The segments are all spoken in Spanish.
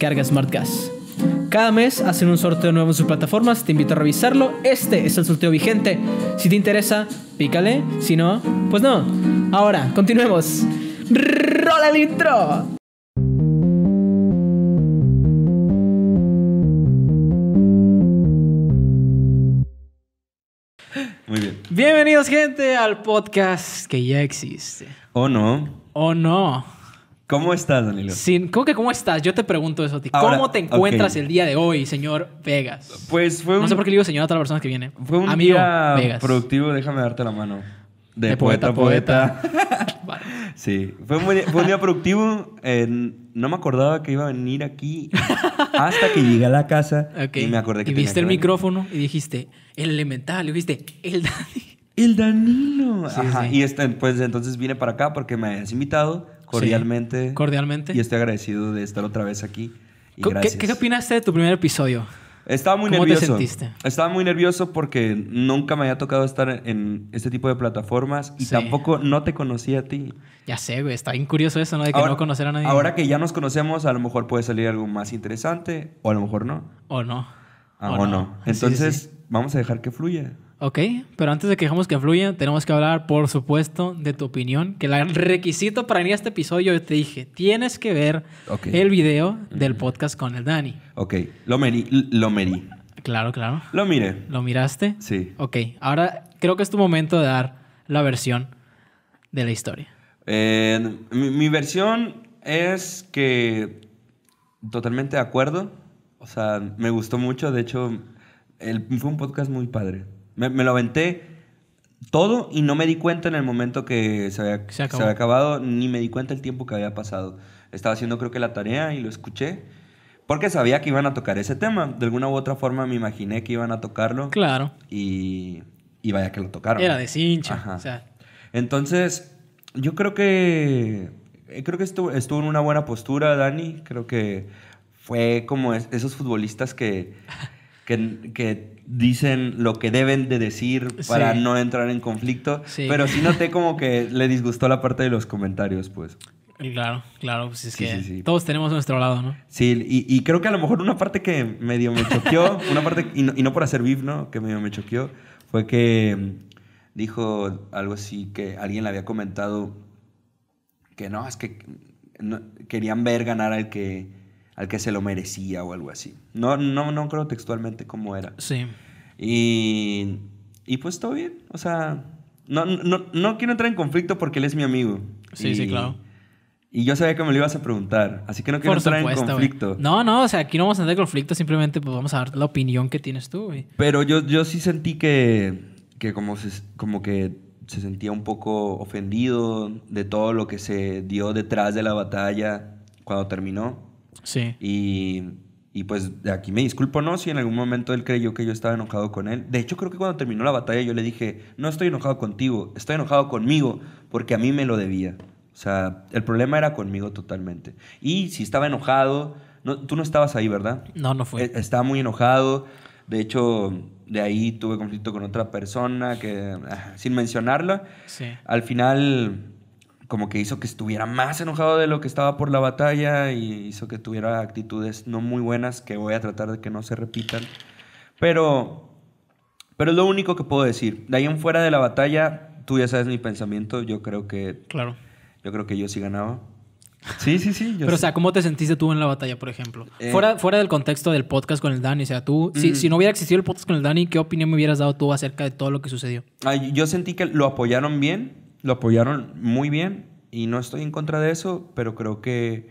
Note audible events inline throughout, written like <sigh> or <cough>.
Carga Gas. Cada mes hacen un sorteo nuevo en sus plataformas, te invito a revisarlo. Este es el sorteo vigente. Si te interesa, pícale. Si no, pues no. Ahora, continuemos. ¡Rola el intro! Muy bien. Bienvenidos, gente, al podcast que ya existe. ¿O no? ¿O no? ¿Cómo estás, Danilo? ¿Cómo que cómo estás? Yo te pregunto eso a ti. ¿Cómo te encuentras el día de hoy, señor Vegas? Pues fue un... No sé por qué digo señor a todas las que viene. Fue un día productivo, déjame darte la mano. De, poeta, poeta. <laughs> Sí, fue un, día, productivo. no me acordaba que iba a venir aquí hasta que llegué a la casa y me acordé que Y viste el micrófono y dijiste, el elemental, y dijiste, el Danilo. El Danilo. Y este, pues entonces vine para acá porque me habías invitado cordialmente. cordialmente. Y estoy agradecido de estar otra vez aquí. ¿Qué, ¿Qué, opinaste de tu primer episodio? Estaba muy nervioso. ¿Cómo te sentiste? Estaba muy nervioso porque nunca me había tocado estar en este tipo de plataformas y tampoco no te conocí a ti. Ya sé, güey. Está bien curioso eso, ¿no? De que no conocer a nadie. Ahora que ya nos conocemos, a lo mejor puede salir algo más interesante o a lo mejor no. O no. Ah, o, no. Entonces, vamos a dejar que fluya. Ok, pero antes de que dejemos que fluya, tenemos que hablar, por supuesto, de tu opinión. Que el requisito para venir a este episodio, te dije, tienes que ver el video mm. del podcast con el Dani. Ok, lo merí, lo Claro, claro. Lo miré. ¿Lo miraste? Sí. Ok, ahora creo que es tu momento de dar la versión de la historia. mi, versión es que totalmente de acuerdo. O sea, me gustó mucho. De hecho, el, fue un podcast muy padre. Me, lo aventé todo y no me di cuenta en el momento que se había, acabado, ni me di cuenta el tiempo que había pasado. Estaba haciendo creo que la tarea y lo escuché. Porque sabía que iban a tocar ese tema. De alguna u otra forma me imaginé que iban a tocarlo. Claro. Y, vaya que lo tocaron. Era de cincha. Entonces, yo creo que. Eh, creo que estuvo, estuvo, en una buena postura, Dani. Creo que fue como esos futbolistas que, que dicen lo que deben de decir para no entrar en conflicto. Pero sí noté como que le disgustó la parte de los comentarios, pues. Claro, claro, pues es que todos tenemos nuestro lado, ¿no? Sí, y, creo que a lo mejor una parte que medio me choqueó, <laughs> una parte, y no, por hacer viv, ¿no? Que medio me choqueó, fue que mm, dijo algo así que alguien le había comentado que no, es que mm, querían ver ganar al que al que se lo merecía o algo así. No, no, no creo textualmente cómo era. Sí. Y, y pues todo bien, o sea, no, no, no quiero entrar en conflicto porque él es mi amigo. Sí, sí, claro. Y yo sabía que me lo ibas a preguntar, así que no quiero entrar en conflicto. No, no, o sea, aquí no vamos a entrar en conflicto, simplemente pues vamos a dar la opinión que tienes tú. Pero yo, yo sí sentí que, que como, se, como que se sentía un poco ofendido de todo lo que se dio detrás de la batalla cuando terminó. Sí. Y, y pues de aquí me disculpo, ¿no? Si en algún momento él creyó que yo estaba enojado con él. De hecho, creo que cuando terminó la batalla yo le dije, no estoy enojado contigo, estoy enojado conmigo porque a mí me lo debía. O sea, el problema era conmigo totalmente. Y si estaba enojado, tú no estabas ahí, ¿verdad? No, no fue. E, estaba muy enojado. De hecho, de ahí tuve conflicto con otra persona que, ah, sin mencionarla, sí. al final como que hizo que estuviera más enojado de lo que estaba por la batalla y hizo que tuviera actitudes no muy buenas que voy a tratar de que no se repitan. Pero, pero es lo único que puedo decir. De ahí en fuera de la batalla, tú ya sabes mi pensamiento, yo creo que... Claro. Yo creo que yo sí ganaba. Sí, sí, sí. Pero, o sea, ¿cómo te sentiste tú en la batalla, por ejemplo? Eh. fuera, fuera del contexto del podcast con el Dani, o sea, tú, si, no hubiera existido el podcast con el Dani, ¿qué opinión me hubieras dado tú acerca de todo lo que sucedió? yo sentí que lo apoyaron bien, lo apoyaron muy bien y no estoy en contra de eso, pero creo que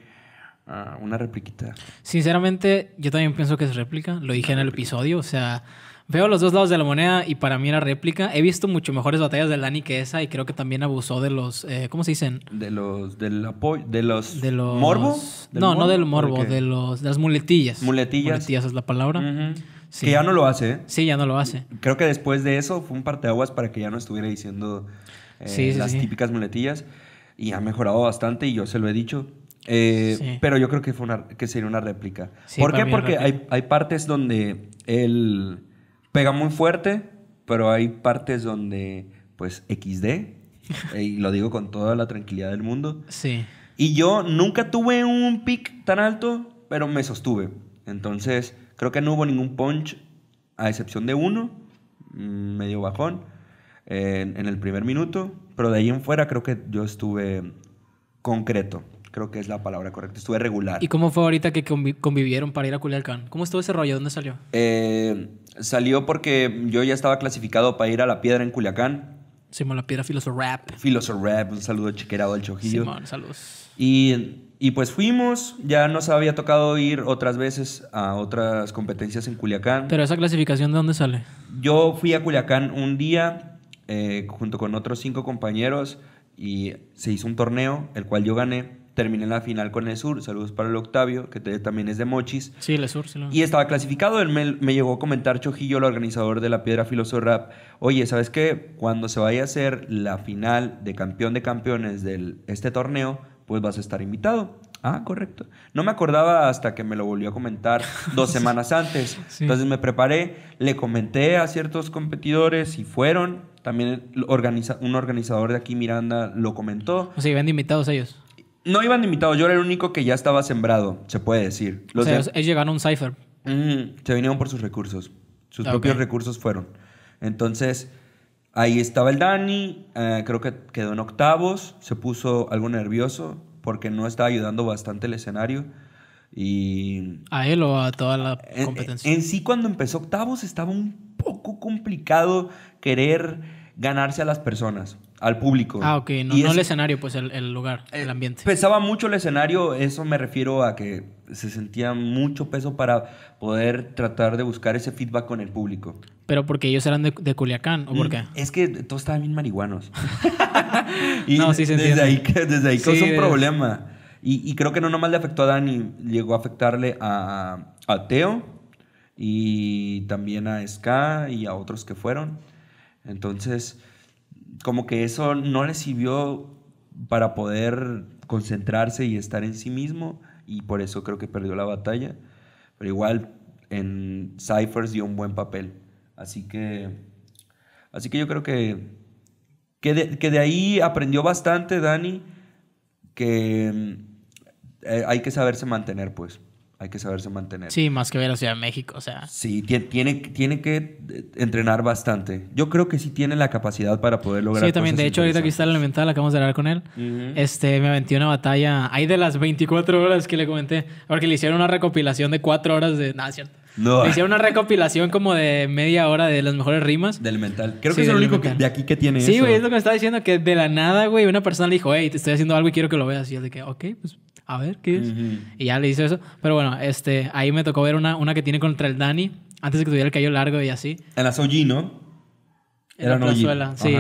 ah, una repliquita. Sinceramente, yo también pienso que es réplica, lo dije en el episodio, o sea, veo los dos lados de la moneda y para mí era réplica. He visto mucho mejores batallas de Lani que esa y creo que también abusó de los, eh, ¿cómo se dicen? De los, del apoyo, de los, ¿Morbos? no, no del morbo, de, los, las muletillas. Muletillas. Muletillas es la palabra. Que ya no lo hace. ¿eh? Sí, ya no lo hace. Creo que después de eso fue un parteaguas para que ya no estuviera diciendo eh, las típicas muletillas, y ha mejorado bastante y yo se lo he dicho. Eh, pero yo creo que, fue una, que sería una réplica. ¿Por qué? Porque hay, partes donde él pega muy fuerte, pero hay partes donde, pues, XD, <laughs> y lo digo con toda la tranquilidad del mundo. Sí. Y yo nunca tuve un pick tan alto, pero me sostuve. Entonces, creo que no hubo ningún punch, a excepción de uno, medio bajón en, el primer minuto, pero de ahí en fuera creo que yo estuve concreto. Creo que es la palabra correcta. Estuve regular. ¿Y cómo fue ahorita que convivieron para ir a Culiacán? ¿Cómo estuvo ese rollo? ¿Dónde salió? Eh, salió porque yo ya estaba clasificado para ir a La Piedra en Culiacán. Simón La Piedra, Filoso Rap. Filoso Rap, un saludo chiquerado al Chojillo. Simón, saludos. Y, y, pues fuimos, ya nos había tocado ir otras veces a otras competencias en Culiacán. Pero esa clasificación, ¿de dónde sale? Yo fui a Culiacán un día eh, junto con otros cinco compañeros y se hizo un torneo, el cual yo gané. Terminé la final con el Sur. Saludos para el Octavio, que también es de Mochis. Sí, el Sur, Y estaba clasificado. Él me, llegó a comentar Chojillo, el organizador de la Piedra Filoso Rap. Oye, ¿sabes qué? Cuando se vaya a hacer la final de campeón de campeones de este torneo, pues vas a estar invitado. Ah, correcto. No me acordaba hasta que me lo volvió a comentar <laughs> dos semanas antes. Entonces me preparé, le comenté a ciertos competidores y fueron. También un organizador de aquí, Miranda, lo comentó. O sea, iban invitados ellos. No iban invitados, yo era el único que ya estaba sembrado, se puede decir. Los o sea, ellos llegaron a un cipher. Mm, se vinieron por sus recursos. Sus ah, propios recursos fueron. Entonces, ahí estaba el Dani, eh, creo que quedó en octavos, se puso algo nervioso porque no está ayudando bastante el escenario. Y ¿A él o a toda la eh, eh, competencia? En, en, sí, cuando empezó octavos estaba un poco complicado querer ganarse a las personas al público. Ah, ok, no, no el escenario, pues el, lugar, eh, el ambiente. Pesaba mucho el escenario, eso me refiero a que se sentía mucho peso para poder tratar de buscar ese feedback con el público. ¿Pero porque ellos eran de, Culiacán o por mm, qué? Es que todos estaban bien marihuanos. <laughs> y no, sí Desde ahí, desde ahí un problema. Y, creo que no nomás le afectó a Dani, llegó a afectarle a, a Teo y también a Ska y a otros que fueron. Entonces como que eso no le sirvió para poder concentrarse y estar en sí mismo y por eso creo que perdió la batalla. Pero igual en Cyphers dio un buen papel. Así que, así que yo creo que, que, de, ahí aprendió bastante Dani que eh, hay que saberse mantener pues hay que saberse mantener. Sí, más que ver a Ciudad de México, o sea. Sí, tiene, tiene que eh, entrenar bastante. Yo creo que sí tiene la capacidad para poder lograr. Sí, también. de hecho, ahorita aquí está el elemental, acabamos de hablar con él. Este, me aventé una batalla. Hay de las 24 horas que le comenté, porque le hicieron una recopilación de 4 horas de. Nada, cierto. No. Le hicieron una recopilación como de media hora de las mejores rimas. Del mental. Creo que es el único que, de aquí que tiene eso. Sí, güey, es lo que me estaba diciendo, que de la nada, güey, una persona le dijo, hey, te estoy haciendo algo y quiero que lo veas. Y yo de que, ok, pues a ver qué es. Y ya le hizo eso. Pero bueno, este, ahí me tocó ver una, una que tiene contra el Dani, antes de que tuviera el cayó largo y así. En la Soji, ¿no? en la plazuela, sí.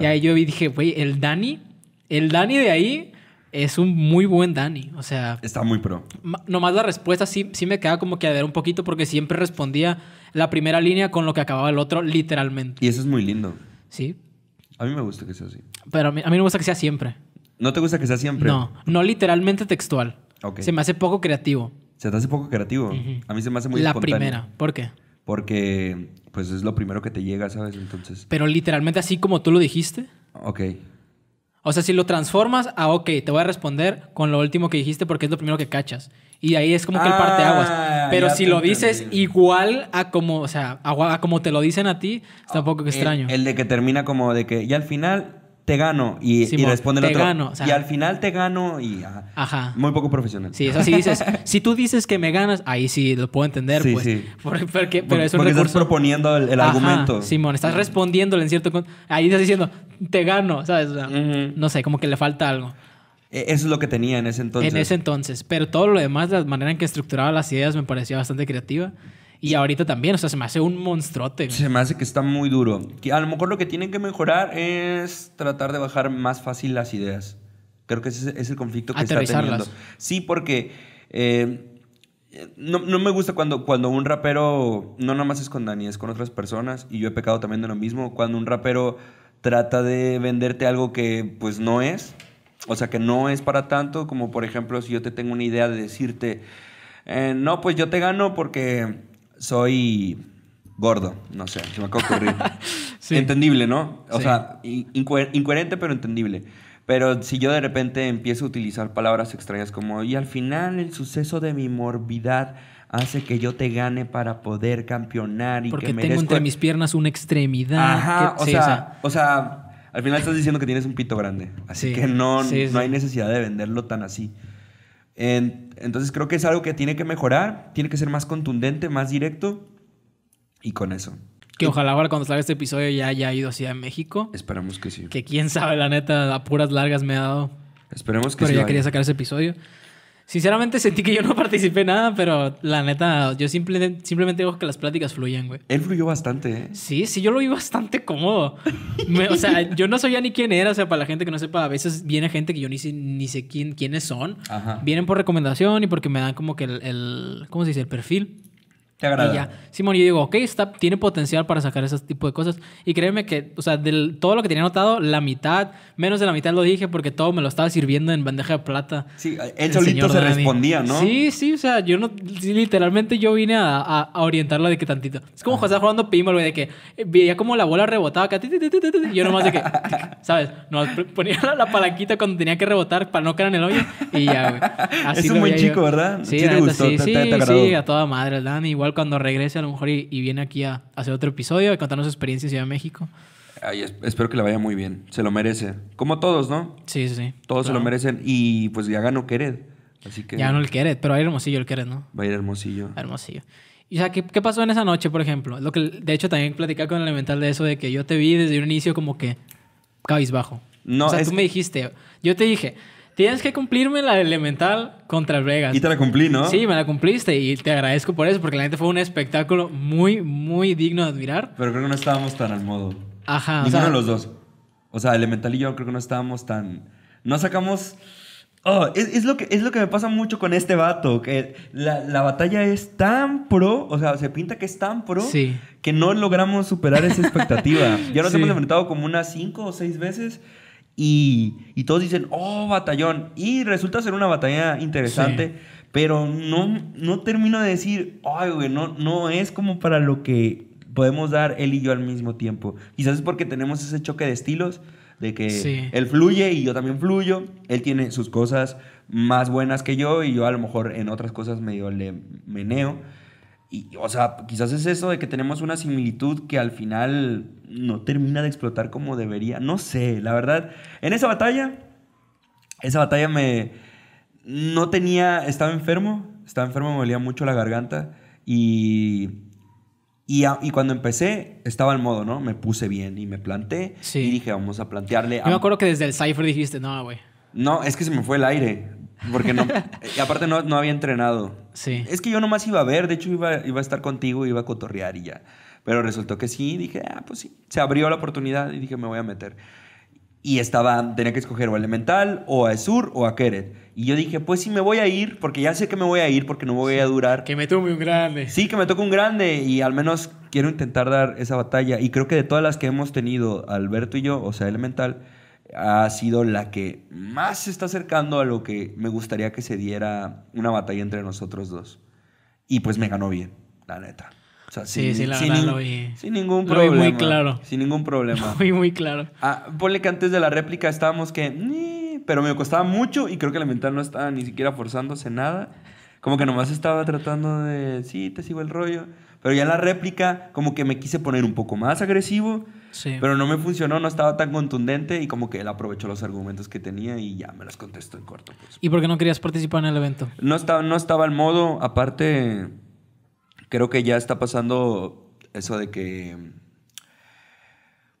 Y ahí yo dije, güey, el Dani, el Dani de ahí es un muy buen Dani. O sea. Está muy pro. Nomás la respuesta sí, sí me queda como que a ver un poquito porque siempre respondía la primera línea con lo que acababa el otro, literalmente. Y eso es muy lindo. Sí. A mí me gusta que sea así. Pero a mí, a mí me gusta que sea siempre. ¿No te gusta que sea siempre? No, no literalmente textual. Se me hace poco creativo. Se te hace poco creativo. A mí se me hace muy La primera. ¿Por qué? Porque pues es lo primero que te llega, ¿sabes? Entonces. Pero literalmente así como tú lo dijiste. Ok. O sea, si lo transformas a, ah, ok, te voy a responder con lo último que dijiste porque es lo primero que cachas. Y ahí es como que el ah, parte aguas. Pero si lo dices igual a como, o sea, a, como te lo dicen a ti, está un poco ah, extraño. El, el de que termina como de que ya al final te gano y, responde el otro. y al final te gano y muy poco profesional. Sí, eso sí dices. <laughs> si tú dices que me ganas, ahí sí lo puedo entender, pues. Porque, es porque estás proponiendo el, argumento. Simón, estás respondiéndole en cierto ahí estás diciendo te gano, ¿sabes? No sé, como que le falta algo. E, eso es lo que tenía en ese entonces. En ese entonces, pero todo lo demás, la manera en que estructuraba las ideas me parecía bastante creativa. Y ahorita también, o sea, se me hace un monstruote. Se me hace que está muy duro. A lo mejor lo que tienen que mejorar es tratar de bajar más fácil las ideas. Creo que ese es el conflicto que está teniendo. Sí, porque eh, no, no, me gusta cuando, cuando un rapero, no nomás es con Dani, es con otras personas, y yo he pecado también de lo mismo, cuando un rapero trata de venderte algo que pues no es, o sea, que no es para tanto, como por ejemplo si yo te tengo una idea de decirte, eh, no, pues yo te gano porque soy gordo, no sé, se me acaba de ocurrir. <laughs> Entendible, ¿no? O sea, incoherente pero entendible. Pero si yo de repente empiezo a utilizar palabras extrañas como, y al final el suceso de mi morbidad hace que yo te gane para poder campeonar y Porque que tengo entre mis piernas una extremidad. Ajá, o, sea, o, sea, al final estás diciendo que tienes un pito grande. Así que no, no hay necesidad de venderlo tan así. Entonces... Entonces creo que es algo que tiene que mejorar, tiene que ser más contundente, más directo y con eso. Que ojalá ahora cuando salga este episodio ya haya ido a México. Esperamos que sí. Que quién sabe, la neta, a puras largas me ha dado. Esperemos que sí. Pero ya quería sacar ese episodio. Sinceramente sentí que yo no <laughs> participé nada, pero la neta, yo simplemente simplemente digo que las pláticas fluyan, güey. Él fluyó bastante, ¿eh? Sí, sí, yo lo vi bastante cómodo. o sea, yo no sabía ni quién era, o sea, para la gente que no sepa, a veces viene gente que yo ni, ni sé quién, quiénes son. Vienen por recomendación y porque me dan como que el ¿cómo se dice? El perfil. Te Y Simón, yo digo, ok, está, tiene potencial para sacar ese tipo de cosas. Y créeme que, o sea, de todo lo que tenía anotado, la mitad, menos de la mitad lo dije porque todo me lo estaba sirviendo en bandeja de plata. Sí, él solito se respondía, ¿no? Sí, sí, o sea, yo no, literalmente yo vine a, orientarlo de que tantito. Es como José jugando pinball, güey, de que eh, veía como la bola rebotaba acá, yo nomás de que, <laughs> ¿sabes? ponía la, palanquita cuando tenía que rebotar para no caer en el hoyo y ya, güey. <laughs> es un chico, ¿verdad? Sí, sí, sí, sí, a toda madre, el igual cuando regrese a lo mejor y, viene aquí a, hacer otro episodio y contarnos su experiencia en Ciudad de México. Ay, espero que le vaya muy bien. Se lo merece. Como todos, ¿no? Sí, sí, Todos se lo merecen. Y pues ya ganó Quered. Así que... Ya no el Quered, pero va a ir Hermosillo el Kered, ¿no? Va a ir Hermosillo. hermosillo. Y, o ¿qué, pasó en esa noche, por ejemplo? Lo que, de hecho, también platicaba con el elemental de eso, de que yo te vi desde un inicio como que cabizbajo. No, o sea, tú me dijiste, yo te dije, tienes que cumplirme la elemental contra Vegas. Y te la cumplí, ¿no? Sí, me la cumpliste y te agradezco por eso, porque la gente fue un espectáculo muy, muy digno de admirar. Pero creo que no estábamos tan al modo. Ajá. Ninguno de los dos. O sea, Elemental y yo creo que no estábamos tan. No sacamos. Oh, es, lo que, es lo que me pasa mucho con este vato, que la, la, batalla es tan pro, o sea, se pinta que es tan pro, sí. que no logramos superar esa expectativa. <laughs> ya nos hemos enfrentado como unas cinco o seis veces y, y todos dicen, oh, batallón. Y resulta ser una batalla interesante, pero no, no termino de decir, ay, güey, no, no es como para lo que podemos dar él y yo al mismo tiempo. Quizás es porque tenemos ese choque de estilos, de que él fluye y yo también fluyo. Él tiene sus cosas más buenas que yo y yo a lo mejor en otras cosas medio le meneo. Y, o sea, quizás es eso de que tenemos una similitud que al final no termina de explotar como debería. No sé, la verdad. En esa batalla, esa batalla me... No tenía... Estaba enfermo. Estaba enfermo, me dolía mucho la garganta. Y... Y, cuando empecé, estaba al modo, ¿no? Me puse bien y me planté. Y dije, vamos a plantearle. Yo me acuerdo que desde el Cypher dijiste, no, güey. No, es que se me fue el aire. Porque no. <laughs> y aparte no, no había entrenado. Es que yo nomás iba a ver, de hecho iba, a estar contigo, iba a cotorrear y ya. Pero resultó que sí, dije, ah, pues sí. Se abrió la oportunidad y dije, me voy a meter. Y estaba, tenía que escoger o Elemental, o a Sur, o a Kered. Y yo dije, pues sí, me voy a ir, porque ya sé que me voy a ir, porque no voy a durar. Que me tome un grande. Sí, que me toque un grande. Y al menos quiero intentar dar esa batalla. Y creo que de todas las que hemos tenido, Alberto y yo, o sea, Elemental, ha sido la que más se está acercando a lo que me gustaría que se diera una batalla entre nosotros dos. Y pues me ganó bien, la neta. sí, sin, sí, la sin, Sin ningún problema. muy claro. Sin ningún problema. <laughs> Muy, muy claro. Ah, ponle que antes de la réplica estábamos que... Pero me costaba mucho y creo que la mental no estaba ni siquiera forzándose nada. Como que nomás estaba tratando de... Sí, te sigo el rollo. Pero ya en la réplica como que me quise poner un poco más agresivo pero no me funcionó, no estaba tan contundente y como que él aprovechó los argumentos que tenía y ya me los contestó en corto. Pues. ¿Y por qué no querías participar en el evento? No estaba, no estaba el modo, aparte creo que ya está pasando eso de que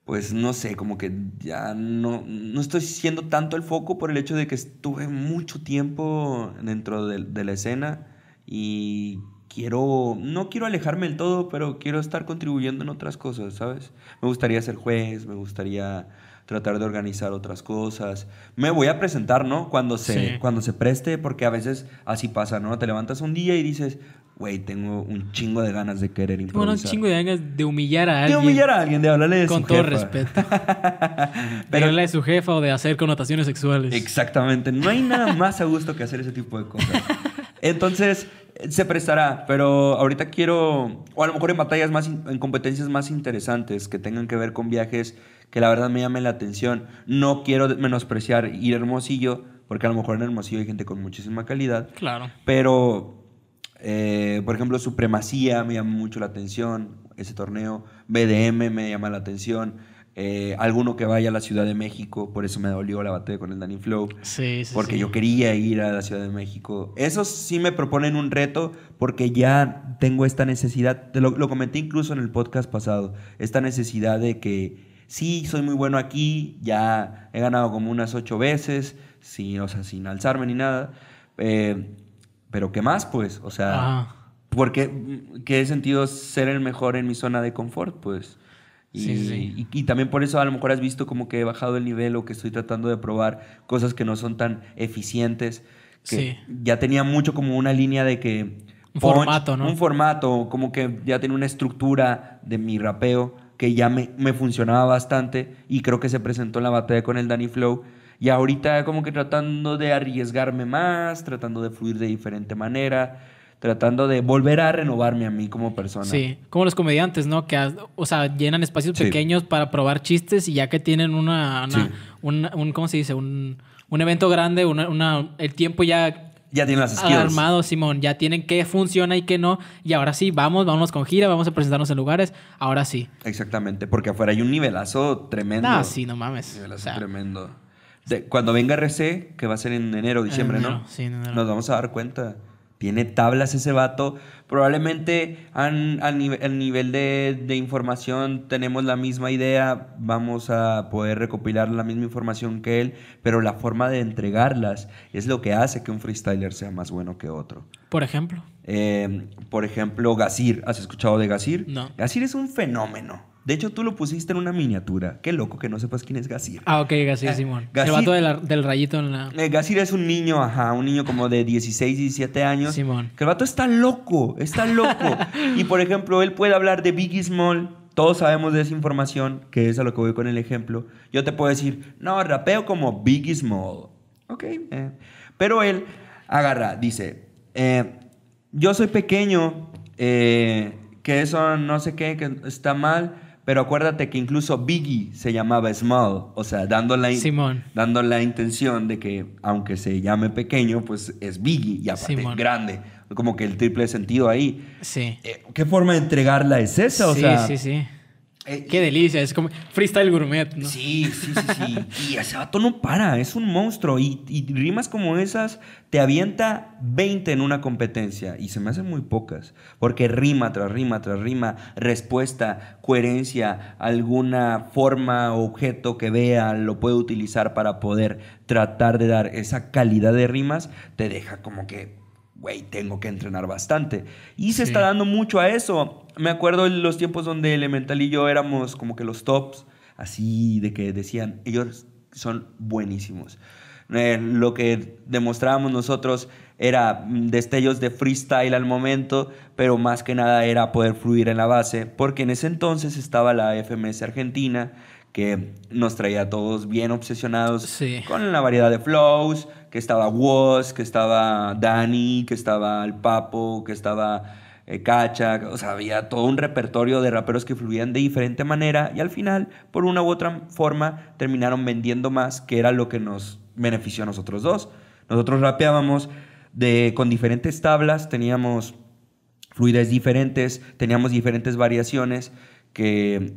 pues no sé, como que ya no, no estoy siendo tanto el foco por el hecho de que estuve mucho tiempo dentro de la escena y quiero, no quiero alejarme del todo, pero quiero estar contribuyendo en otras cosas, ¿sabes? Me gustaría ser juez, me gustaría tratar de organizar otras cosas. Me voy a presentar, ¿no? Cuando se, cuando se preste, porque a veces así pasa, ¿no? Te levantas un día y dices, güey, tengo un chingo de ganas de querer improvisar. Bueno, un chingo de ganas de humillar a alguien. De humillar a alguien, de hablarle de Con todo respeto. <laughs> de hablarle de su jefa o de hacer connotaciones sexuales. Exactamente. No hay nada más a gusto que hacer ese tipo de cosas. <laughs> Entonces, se prestará, pero ahorita quiero, o a lo mejor en batallas más, en competencias más interesantes que tengan que ver con viajes que la verdad me llamen la atención. No quiero menospreciar ir Hermosillo, porque a lo mejor en Hermosillo hay gente con muchísima calidad. Claro. Pero, eh, por ejemplo, Supremacía me llama mucho la atención, ese torneo. BDM me llama la atención. Eh, alguno que vaya a la Ciudad de México, por eso me dolió la batalla con el Danny Flow. porque yo quería ir a la Ciudad de México. Eso sí me proponen un reto porque ya tengo esta necesidad, te lo, comenté incluso en el podcast pasado, esta necesidad de que sí, soy muy bueno aquí, ya he ganado como unas ocho veces, o sea, sin alzarme ni nada. Eh, pero ¿qué más, pues? O sea, porque ¿qué sentido ser el mejor en mi zona de confort, pues? Y, también por eso a lo mejor has visto como que he bajado el nivel o que estoy tratando de probar cosas que no son tan eficientes. Que Ya tenía mucho como una línea de que... Un formato, ¿no? Un formato, como que ya tenía una estructura de mi rapeo que ya me, me funcionaba bastante y creo que se presentó en la batalla con el Danny Flow. Y ahorita como que tratando de arriesgarme más, tratando de fluir de diferente manera, tratando de volver a renovarme a mí como persona. Sí, como los comediantes, ¿no? Que, o sea, llenan espacios pequeños para probar chistes y ya que tienen una, un, ¿cómo se dice? Un, evento grande, una, una, el tiempo ya... Ya tienen las Armado, Simón. Ya tienen qué funciona y qué no. Y ahora sí, vamos, vamos con gira, vamos a presentarnos en lugares. Ahora sí. Exactamente, porque afuera hay un nivelazo tremendo. Ah, sí, no mames. Nivelazo tremendo. cuando venga RC, que va a ser en enero, o diciembre, ¿no? Sí, en Nos vamos a dar cuenta tiene tablas ese vato. Probablemente al nivel, de, información tenemos la misma idea, vamos a poder recopilar la misma información que él, pero la forma de entregarlas es lo que hace que un freestyler sea más bueno que otro. Por ejemplo. Eh, por ejemplo, Gasir. ¿Has escuchado de Gazir? No. Gazir es un fenómeno. De hecho, tú lo pusiste en una miniatura. Qué loco que no sepas quién es Gasir. Ah, ok, Gasir eh, Simón. el vato del rayito en la. Eh, es un niño, ajá, un niño como de 16, 17 años. Simón. Que el vato está loco, está loco. <laughs> y por ejemplo, él puede hablar de Biggie Small. Todos sabemos de esa información, que es a lo que voy con el ejemplo. Yo te puedo decir, no, rapeo como Biggie Small. Ok. Eh. Pero él agarra, dice, eh, yo soy pequeño, que eso no sé qué, que está mal pero acuérdate que incluso Biggie se llamaba Small, o sea, dando la, dando la intención de que aunque se llame pequeño, pues es Biggie y aparte es grande. Como que el triple sentido ahí. Sí. Eh, ¿Qué forma de entregarla es esa? O sí, sí, sí. Eh, Qué delicia, es como freestyle gourmet, ¿no? Sí, sí, sí, sí. y ese vato no para, es un monstruo. Y, y, rimas como esas te avienta 20 en una competencia. Y se me hacen muy pocas. Porque rima tras rima tras rima, respuesta, coherencia, alguna forma, objeto que vea, lo puede utilizar para poder tratar de dar esa calidad de rimas, te deja como que güey, tengo que entrenar bastante. Y se está dando mucho a eso. Me acuerdo en los tiempos donde Elemental y yo éramos como que los tops, así de que decían, ellos son buenísimos. Eh, lo que demostrábamos nosotros era mm, destellos de freestyle al momento, pero más que nada era poder fluir en la base, porque en ese entonces estaba la FMS Argentina, que nos traía a todos bien obsesionados con la variedad de flows, que estaba Woz, que estaba Dani, que estaba El Papo, que estaba eh, Cacha, o sea, había todo un repertorio de raperos que fluían de diferente manera y al final, por una u otra forma, terminaron vendiendo más, que era lo que nos benefició a nosotros dos. Nosotros rapeábamos de, con diferentes tablas, teníamos fluidez diferentes, teníamos diferentes variaciones que,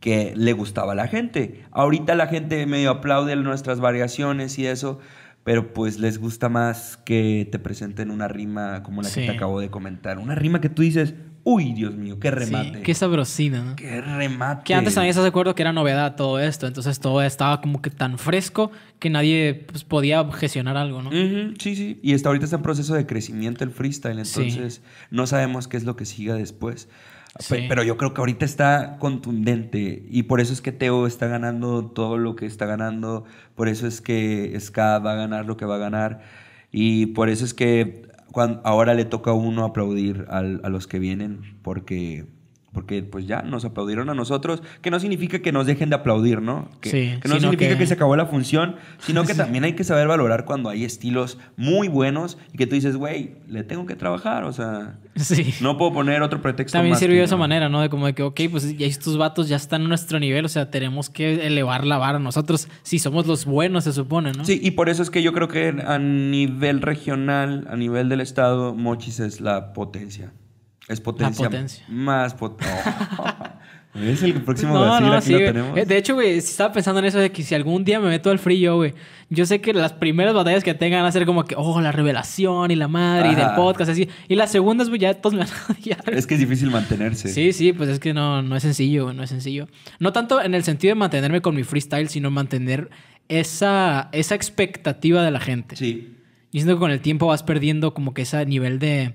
que le gustaba a la gente. Ahorita la gente medio aplaude nuestras variaciones y eso, pero pues les gusta más que te presenten una rima como la que te acabo de comentar. Una rima que tú dices, uy, Dios mío, qué remate. Sí, qué sabrosina, ¿no? Qué remate. Que antes también estás de acuerdo que era novedad todo esto, entonces todo estaba como que tan fresco que nadie pues, podía objecionar algo, ¿no? sí, sí. Y hasta ahorita está en proceso de crecimiento el freestyle, entonces no sabemos qué es lo que siga después. Pero yo creo que ahorita está contundente y por eso es que Teo está ganando todo lo que está ganando, por eso es que Ska va a ganar lo que va a ganar y por eso es que ahora le toca a uno aplaudir a los que vienen porque porque pues ya nos aplaudieron a nosotros, que no significa que nos dejen de aplaudir, ¿no? Que, que no significa que... se acabó la función, sino que <laughs> también hay que saber valorar cuando hay estilos muy buenos y que tú dices, güey, le tengo que trabajar, o sea, no puedo poner otro pretexto. También sirvió de esa manera, ¿no? De como de que, ok, pues ya estos vatos ya están a nuestro nivel, o sea, tenemos que elevar la vara nosotros, si somos los buenos, se supone, ¿no? Sí, y por eso es que yo creo que a nivel regional, a nivel del estado, Mochis es la potencia. Es potencia. potencia. Más potencia. <laughs> es el próximo no, no, De hecho, güey, estaba pensando en eso de que si algún día me meto al frío, güey, yo sé que las primeras batallas que tengan van a ser como que, oh, la revelación y la madre y del podcast, así. Y las segundas, güey, ya todos me van a <laughs> Es que es difícil mantenerse. Sí, sí, pues es que no, no es sencillo, no es sencillo. No tanto en el sentido de mantenerme con mi freestyle, sino mantener esa, esa expectativa de la gente. Sí. Y siento que con el tiempo vas perdiendo como que ese nivel de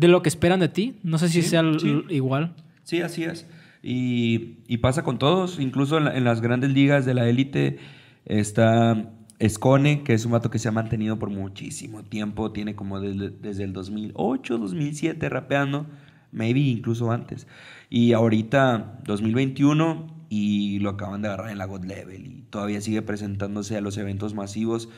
de lo que esperan de ti. No sé si sea igual. Sí, así es. Y, pasa con todos, incluso en, las grandes ligas de la élite está Escone, que es un vato que se ha mantenido por muchísimo tiempo, tiene como desde el 2008, 2007 rapeando, maybe incluso antes. Y ahorita 2021 y lo acaban de agarrar en la God Level y todavía sigue presentándose a los eventos masivos.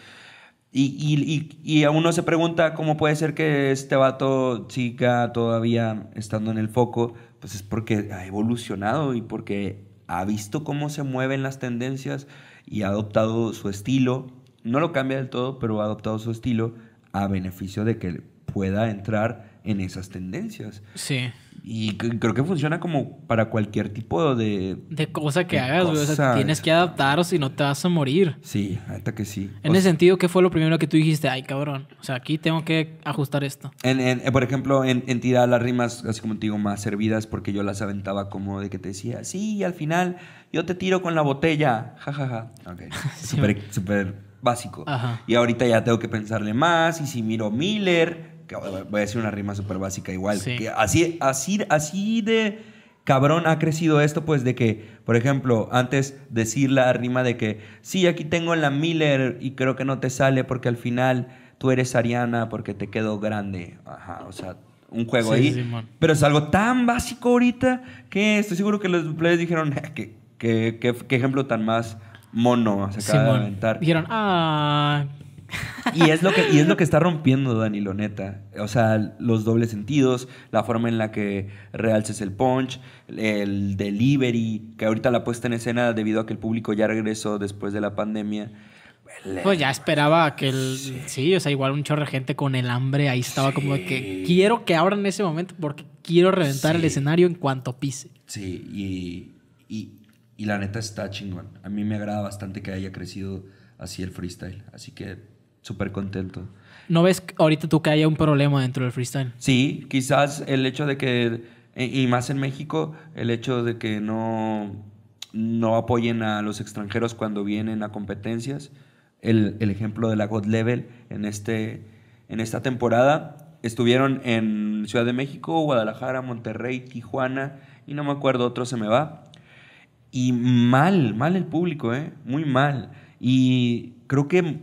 Y, y, y, a uno se pregunta cómo puede ser que este vato chica todavía estando en el foco, pues es porque ha evolucionado y porque ha visto cómo se mueven las tendencias y ha adoptado su estilo, no lo cambia del todo, pero ha adoptado su estilo a beneficio de que pueda entrar en esas tendencias. Sí. Y creo que funciona como para cualquier tipo de... De cosa que hagas, güey. O sea, tienes que adaptar o si no te vas a morir. Sí, hasta que sí. En el ese sentido, ¿qué fue lo primero que tú dijiste? Ay, cabrón. O sea, aquí tengo que ajustar esto. Eh, por ejemplo, en, tirar las rimas, así como te digo, más servidas, porque yo las aventaba como de que te decía, sí, al final yo te tiro con la botella. Ja, ja, ja. Ok. <laughs> Súper, básico. Y ahorita ya tengo que pensarle más. Y si miro Miller voy a decir una rima súper básica igual. Que así, así, así de cabrón ha crecido esto, pues de que, por ejemplo, antes decir la rima de que, sí, aquí tengo la Miller y creo que no te sale porque al final tú eres Ariana porque te quedo grande. Ajá, o sea, un juego ahí. pero es algo tan básico ahorita que estoy seguro que los players dijeron, ah, que qué, ejemplo tan más mono se acaba de aventar. Dijeron, ah, <laughs> Y es lo que, y es lo que está rompiendo Danilo Neta. O sea, los dobles sentidos, la forma en la que realces el punch, el delivery, que ahorita la puesta en escena debido a que el público ya regresó después de la pandemia. Pues ya esperaba que el. Sí. o sea, igual un chorro de gente con el hambre ahí estaba como que quiero que abran ese momento porque quiero reventar el escenario en cuanto pise. Sí, y, y la neta está chingón. A mí me agrada bastante que haya crecido así el freestyle. Así que súper contento. ¿No ves ahorita tú que haya un problema dentro del freestyle? Sí, quizás el hecho de que, e, y más en México, el hecho de que no, no apoyen a los extranjeros cuando vienen a competencias. El, ejemplo de la God Level en, este, en esta temporada estuvieron en Ciudad de México, Guadalajara, Monterrey, Tijuana y no me acuerdo, otro se me va. Y mal, mal el público, ¿eh? muy mal. Y creo que mm,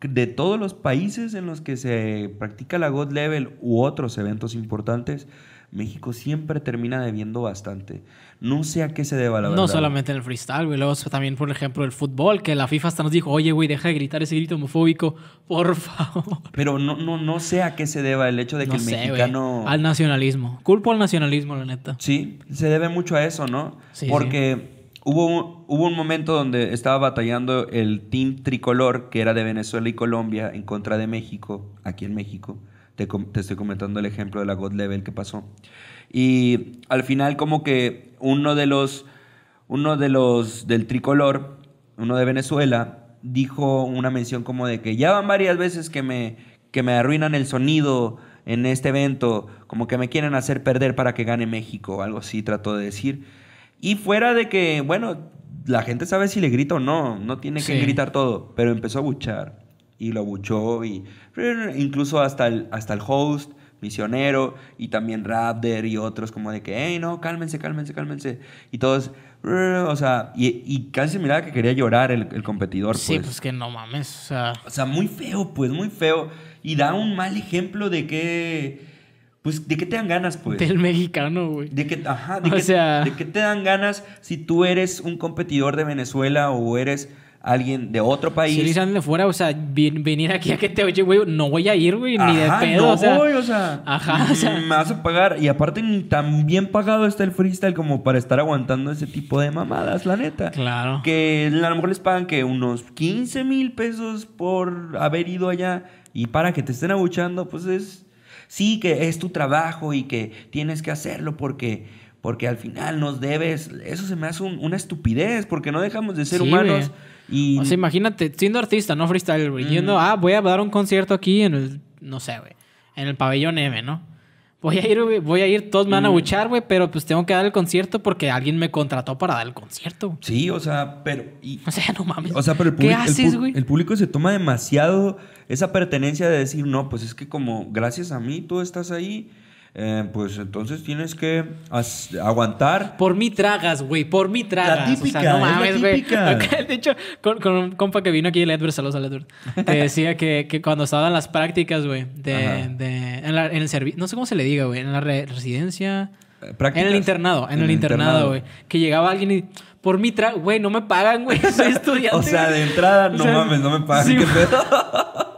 de todos los países en los que se practica la God Level u otros eventos importantes, México siempre termina debiendo bastante. No sé a qué se deba la verdad. No solamente en el freestyle, güey. Luego también, por ejemplo, el fútbol, que la FIFA hasta nos dijo, oye, güey, deja de gritar ese grito homofóbico, por favor. Pero no, no, no sé a qué se deba el hecho de que el mexicano. Al nacionalismo. Culpo al nacionalismo, la neta. Sí, se debe mucho a eso, ¿no? Porque. Hubo un, momento donde estaba batallando el team tricolor, que era de Venezuela y Colombia, en contra de México, aquí en México. Te, estoy comentando el ejemplo de la God Level que pasó. Y al final como que uno de los, uno de los del tricolor, uno de Venezuela, dijo una mención como de que ya van varias veces que me, que me arruinan el sonido en este evento, como que me quieren hacer perder para que gane México, algo así trató de decir. Y fuera de que, bueno, la gente sabe si le grita o no, no tiene que gritar todo, pero empezó a buchar y lo buchó y incluso hasta el, hasta el host, misionero y también Rapder y otros como de que, hey, no, cálmense, cálmense, cálmense. Y todos, o sea, y, casi se miraba que quería llorar el, el competidor. Sí, pues. pues. que no mames, o sea. O sea, muy feo, pues, muy feo. Y da un mal ejemplo de que pues, ¿de qué te dan ganas, pues? Del mexicano, güey. De de que, qué te dan ganas si tú eres un competidor de Venezuela o eres alguien de otro país. Si eres de fuera, o sea, venir aquí a que te oye, güey, no voy a ir, güey, ni de pedo. No voy, o sea. Ajá, o sea. Me vas a pagar. Y aparte, ni tan bien pagado está el freestyle como para estar aguantando ese tipo de mamadas, la neta. Claro. Que a lo mejor les pagan que unos 15 mil pesos por haber ido allá. Y para que te estén abuchando, pues es sí que es tu trabajo y que tienes que hacerlo porque, porque al final nos debes. Eso se me hace una estupidez porque no dejamos de ser humanos. Y... O sea, imagínate, siendo artista, no freestyle, yendo, ah, voy a dar un concierto aquí en el, no sé, güey, en el pabellón M, ¿no? Voy a ir, güey. voy a ir, todos me van a buchar, güey, pero pues tengo que dar el concierto porque alguien me contrató para dar el concierto. Sí, o sea, pero. <laughs> o sea, no mames. O sea, pero el, ¿Qué haces, el, público se toma demasiado esa pertenencia de decir, no, pues es que como gracias a mí tú estás ahí, eh, pues entonces tienes que aguantar. Por mí tragas, güey, por mí tragas. La típica, o sea, no mames, güey. <laughs> De hecho, con, con, un compa que vino aquí, el Edward, saludos al Edward, te <laughs> decía que, que cuando estaban las prácticas, güey, de, de, en, el servicio, no sé cómo se le diga, güey, en la residencia. Eh, en el internado, en, el, internado, güey. Que llegaba alguien y por mi tragas güey, no me pagan, güey, <laughs> soy estudiante. o sea, de entrada, no mames, no me pagan,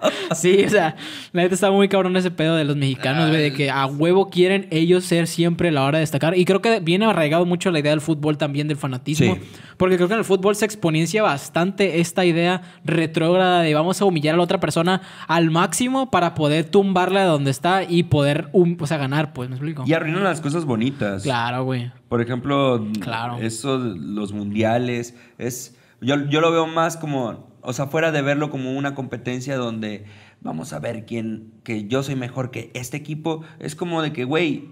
<laughs> sí, o sea, la gente está muy cabrón ese pedo de los mexicanos, güey, de ah, que a huevo quieren ellos ser siempre la hora de destacar. Y creo que viene arraigado mucho la idea del fútbol también, del fanatismo. Porque creo que en el fútbol se exponencia bastante esta idea retrógrada de vamos a humillar a la otra persona al máximo para poder tumbarla de donde está y poder, o sea, ganar, pues, ¿me explico? Y arruinan las cosas bonitas. Claro, güey. Por ejemplo, claro. eso, los mundiales, es... Yo, yo lo veo más como o sea, fuera de verlo como una competencia donde vamos a ver quién, que yo soy mejor que este equipo, es como de que, güey,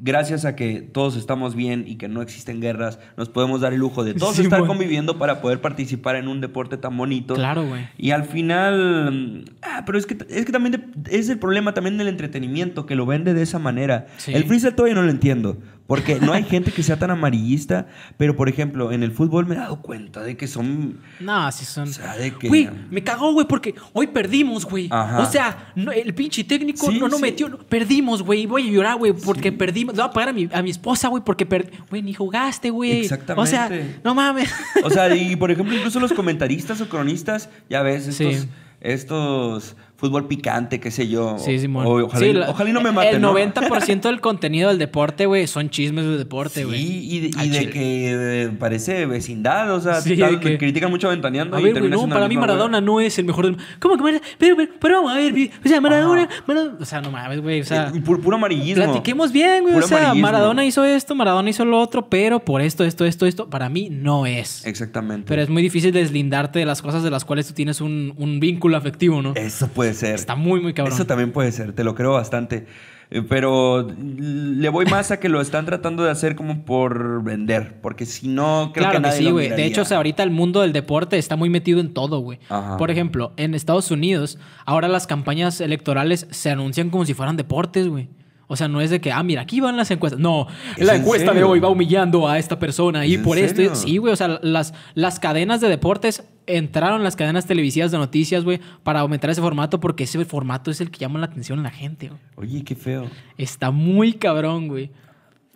gracias a que todos estamos bien y que no existen guerras, nos podemos dar el lujo de todos estar conviviendo para poder participar en un deporte tan bonito. Claro, güey. Y al final, ah, pero es que, es que también es el problema también del entretenimiento, que lo vende de esa manera. El freestyle todavía no lo entiendo. Porque no hay gente que sea tan amarillista, pero por ejemplo, en el fútbol me he dado cuenta de que son. No, si son. O sea, de que. Güey, me cagó, güey, porque hoy perdimos, güey. O sea, el pinche técnico no, no metió. perdimos, güey. Voy a llorar, güey, porque perdimos. Le voy a pagar a mi, a esposa, güey, porque perdí. Güey, ni jugaste, güey. Exactamente. O sea, no mames. O sea, y por ejemplo, incluso los comentaristas o cronistas, ya ves, estos. estos fútbol picante, qué sé yo. Sí, ojalá, ojalá no me maten. El 90% del <laughs> contenido del deporte, güey, son chismes de deporte, güey. Sí, y, de, y de que eh, parece vecindad, o sea, que... critican mucho ventaneando. A ver, y no, para mí Maradona no es el mejor del ¿Cómo que Pero, pero, pero vamos a ver, o sea, Maradona, O sea, no mames, güey. O sea, eh, puro, puro amarillismo. Platiquemos bien, güey. O sea, Maradona hizo esto, Maradona hizo lo otro, pero por esto, esto, esto, esto, para mí no es. Exactamente. Pero es muy difícil deslindarte de las cosas de las cuales tú tienes un, vínculo afectivo, ¿no? Eso ser. Está muy, muy cabrón. Eso también puede ser, te lo creo bastante. Eh, pero le voy más a que lo están tratando de hacer como por vender, porque si no, creo que, nadie güey. De hecho, ahorita el mundo del deporte está muy metido en todo, güey. Por ejemplo, en Estados Unidos, ahora las campañas electorales se anuncian como si fueran deportes, güey. O sea, no es de que, ah, mira, aquí van las encuestas. No, la encuesta de hoy va humillando a esta persona y por esto. Sí, güey, o sea, las, las cadenas de deportes entraron las cadenas televisivas de noticias, güey, para aumentar ese formato porque ese formato es el que llama la atención a la gente, güey. Oye, qué feo. Está muy cabrón, güey.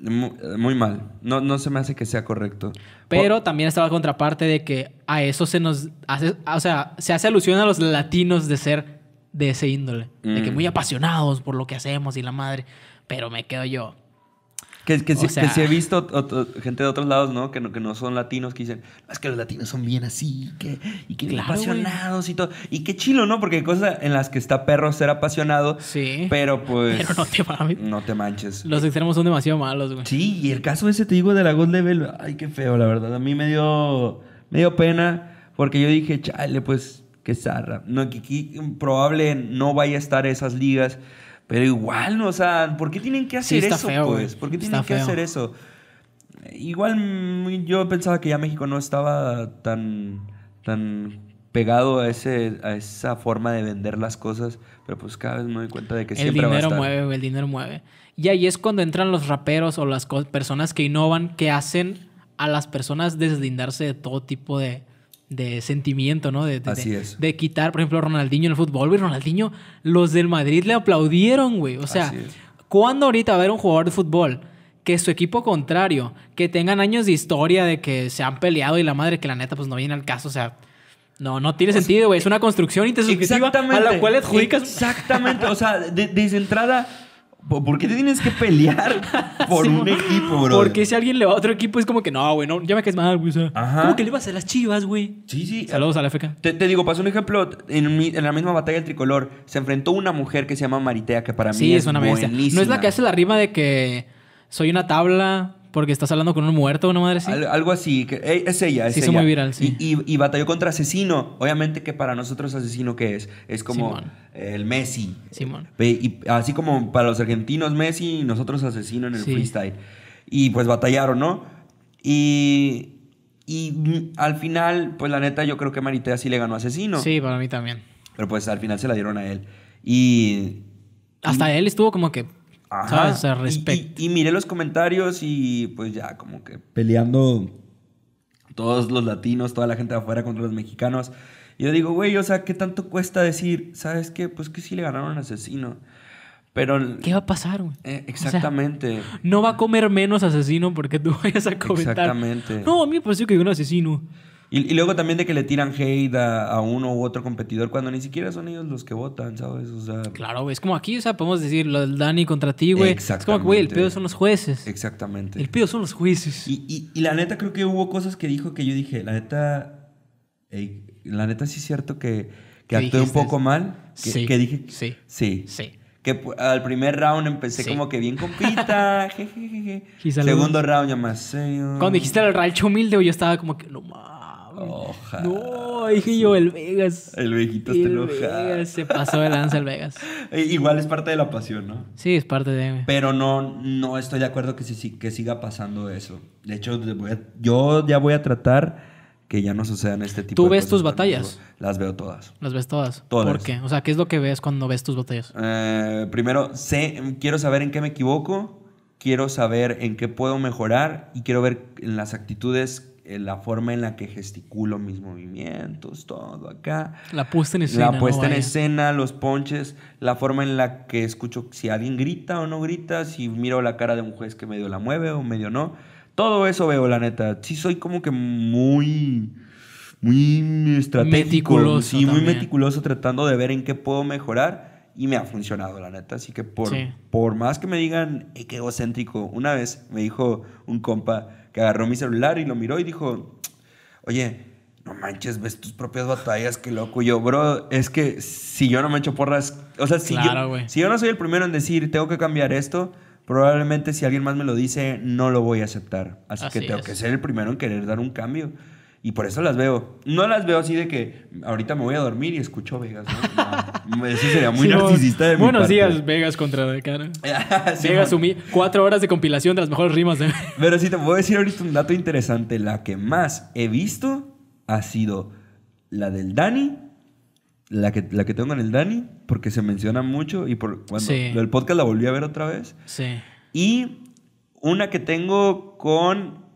Muy, mal. No, no se me hace que sea correcto. Pero también estaba la contraparte de que a eso se nos hace, o sea, se hace alusión a los latinos de ser de ese índole. De que muy mm. apasionados por lo que hacemos y la madre. Pero me quedo yo. Que, que, si, que he visto gente de otros lados, ¿no? Que, ¿no? que no son latinos, que dicen, es que los latinos son bien así, que, y que apasionados y todo. Y qué chilo, ¿no? Porque hay cosas en las que está perro ser apasionado. Sí. Pero pues. Pero no te No te manches. Los extremos son demasiado malos, güey. Sí, y el caso ese te digo de la God Level, ay, qué feo, la verdad. A mí me dio, me dio pena, porque yo dije, chale, pues que zarra, No, probable no vaya a estar esas ligas, pero igual, no, o sea, ¿por qué tienen que hacer eso, pues? ¿Por qué tienen que hacer eso? Igual yo pensaba que ya México no estaba tan, tan pegado a, ese, a esa forma de vender las cosas, pero pues cada vez me doy cuenta de que siempre va a estar. mueve, el dinero mueve. Y ahí es cuando entran los raperos o las personas que innovan, que hacen a las personas deslindarse de todo tipo de, de sentimiento, ¿no? De, de, quitar, por ejemplo, a Ronaldinho en el fútbol, güey. Ronaldinho, los del Madrid le aplaudieron, güey. O sea, ¿cuándo ahorita va a haber un jugador de fútbol que su equipo contrario, que tengan años de historia, de que se han peleado y la madre que la neta, pues no viene al caso, o sea. No, no tiene sentido, güey. Es una construcción intersubjetiva a la cual adjudicas. Exactamente. o sea, desde entrada ¿Por qué te tienes que pelear <laughs> por un equipo, bro? Porque si alguien le va a otro equipo es como que no, güey, no, ya me caes mal, güey. ¿Cómo que le vas a las chivas, güey? Sí, sí. Saludos a la FK. Te, digo, pasó un ejemplo. En, la misma batalla del tricolor se enfrentó una mujer que se llama Maritea, que para mí es, es una buenísima. No es la que hace la rima de que soy una tabla, porque estás hablando con un muerto, una madre así. algo así, que, es ella. Es Se muy viral, sí. Y, y, batalló contra asesino. Obviamente que para nosotros asesino, ¿qué es? Es como el Messi. Simón. Y, así como para los argentinos Messi, nosotros asesino en el freestyle. Y pues batallaron, ¿no? Y, y al final, pues la neta, yo creo que Maritea sí le ganó asesino. Sí, para mí también. Pero pues al final se la dieron a él. Y... Hasta él estuvo como que Ajá. Y, miré los comentarios y pues ya como que peleando todos los latinos, toda la gente de afuera contra los mexicanos. Y yo digo, güey, o sea, ¿qué tanto cuesta decir, sabes qué? Pues que sí le ganaron a asesino. Pero, ¿Qué va a pasar, güey? Eh, exactamente. no va a comer menos asesino porque tú <laughs> vayas a comentar. Exactamente. No, a mí me pareció que un asesino. Y, luego también de que le tiran hate a, uno u otro competidor cuando ni siquiera son ellos los que votan, ¿sabes? O sea, claro, Es como aquí, o sea, podemos decir lo del Dani contra ti, güey. Exactamente. Es como que, güey, el pedo son los jueces. Exactamente. El pedo son los jueces. Y, la neta, creo que hubo cosas que dijo que yo dije, la neta. la neta, sí es cierto que, que actué un poco mal. Que, sí. dije. Sí. Sí. Que al primer round empecé como que bien compita, jejejeje. <laughs> Segundo round ya más serio. Cuando dijiste el rancho humilde, yo estaba como que, no mames. Ojalá. No, dije el Vegas. El Vegas está enojado. Se pasó de lanza el Vegas. <laughs> E, igual es parte de la pasión, ¿no? Sí, es parte de. Pero no, no estoy de acuerdo que, que siga pasando eso. De hecho, yo ya voy a tratar que ya no sucedan este tipo de cosas. ¿Tú ves tus batallas? Las veo todas. ¿Las ves todas? Todas. ¿Por qué? O sea, ¿qué es lo que ves cuando ves tus batallas? Eh, primero, sé, quiero saber en qué me equivoco, quiero saber en qué puedo mejorar y quiero ver en las actitudes eh, la forma en la que gesticulo mis movimientos, todo acá. La puesta en escena. La puesta en escena, los ponches, la forma en la que escucho si alguien grita o no grita, si miro la cara de un juez que medio la mueve o medio no. Todo eso veo, la neta. Sí soy como que muy muy estratégico, meticuloso sí, muy meticuloso tratando de ver en qué puedo mejorar y me ha funcionado, la neta. Así que por, por más que me digan egocéntrico, una vez me dijo un compa, agarró mi celular y lo miró y dijo, oye, no manches, ves tus propias batallas, qué loco. yo, bro, es que si yo no me echo porras, o sea, si, yo, si yo no soy el primero en decir, tengo que cambiar esto, probablemente si alguien más me lo dice, no lo voy a aceptar. Así, que tengo que ser el primero en querer dar un cambio. Y por eso las veo. No las veo así de que ahorita me voy a dormir y escucho Vegas. ¿no? eso sería muy <laughs> narcisista de mi Buenos días, Vegas contra DeCara. <laughs> sí, Vegas Cuatro horas de compilación de las mejores rimas. <laughs> Pero sí, te puedo decir ahorita un dato interesante. La que más he visto ha sido la del Dani. La que, la que tengo en el Dani, porque se menciona mucho y por cuando el podcast la volví a ver otra vez. Sí. Y una que tengo con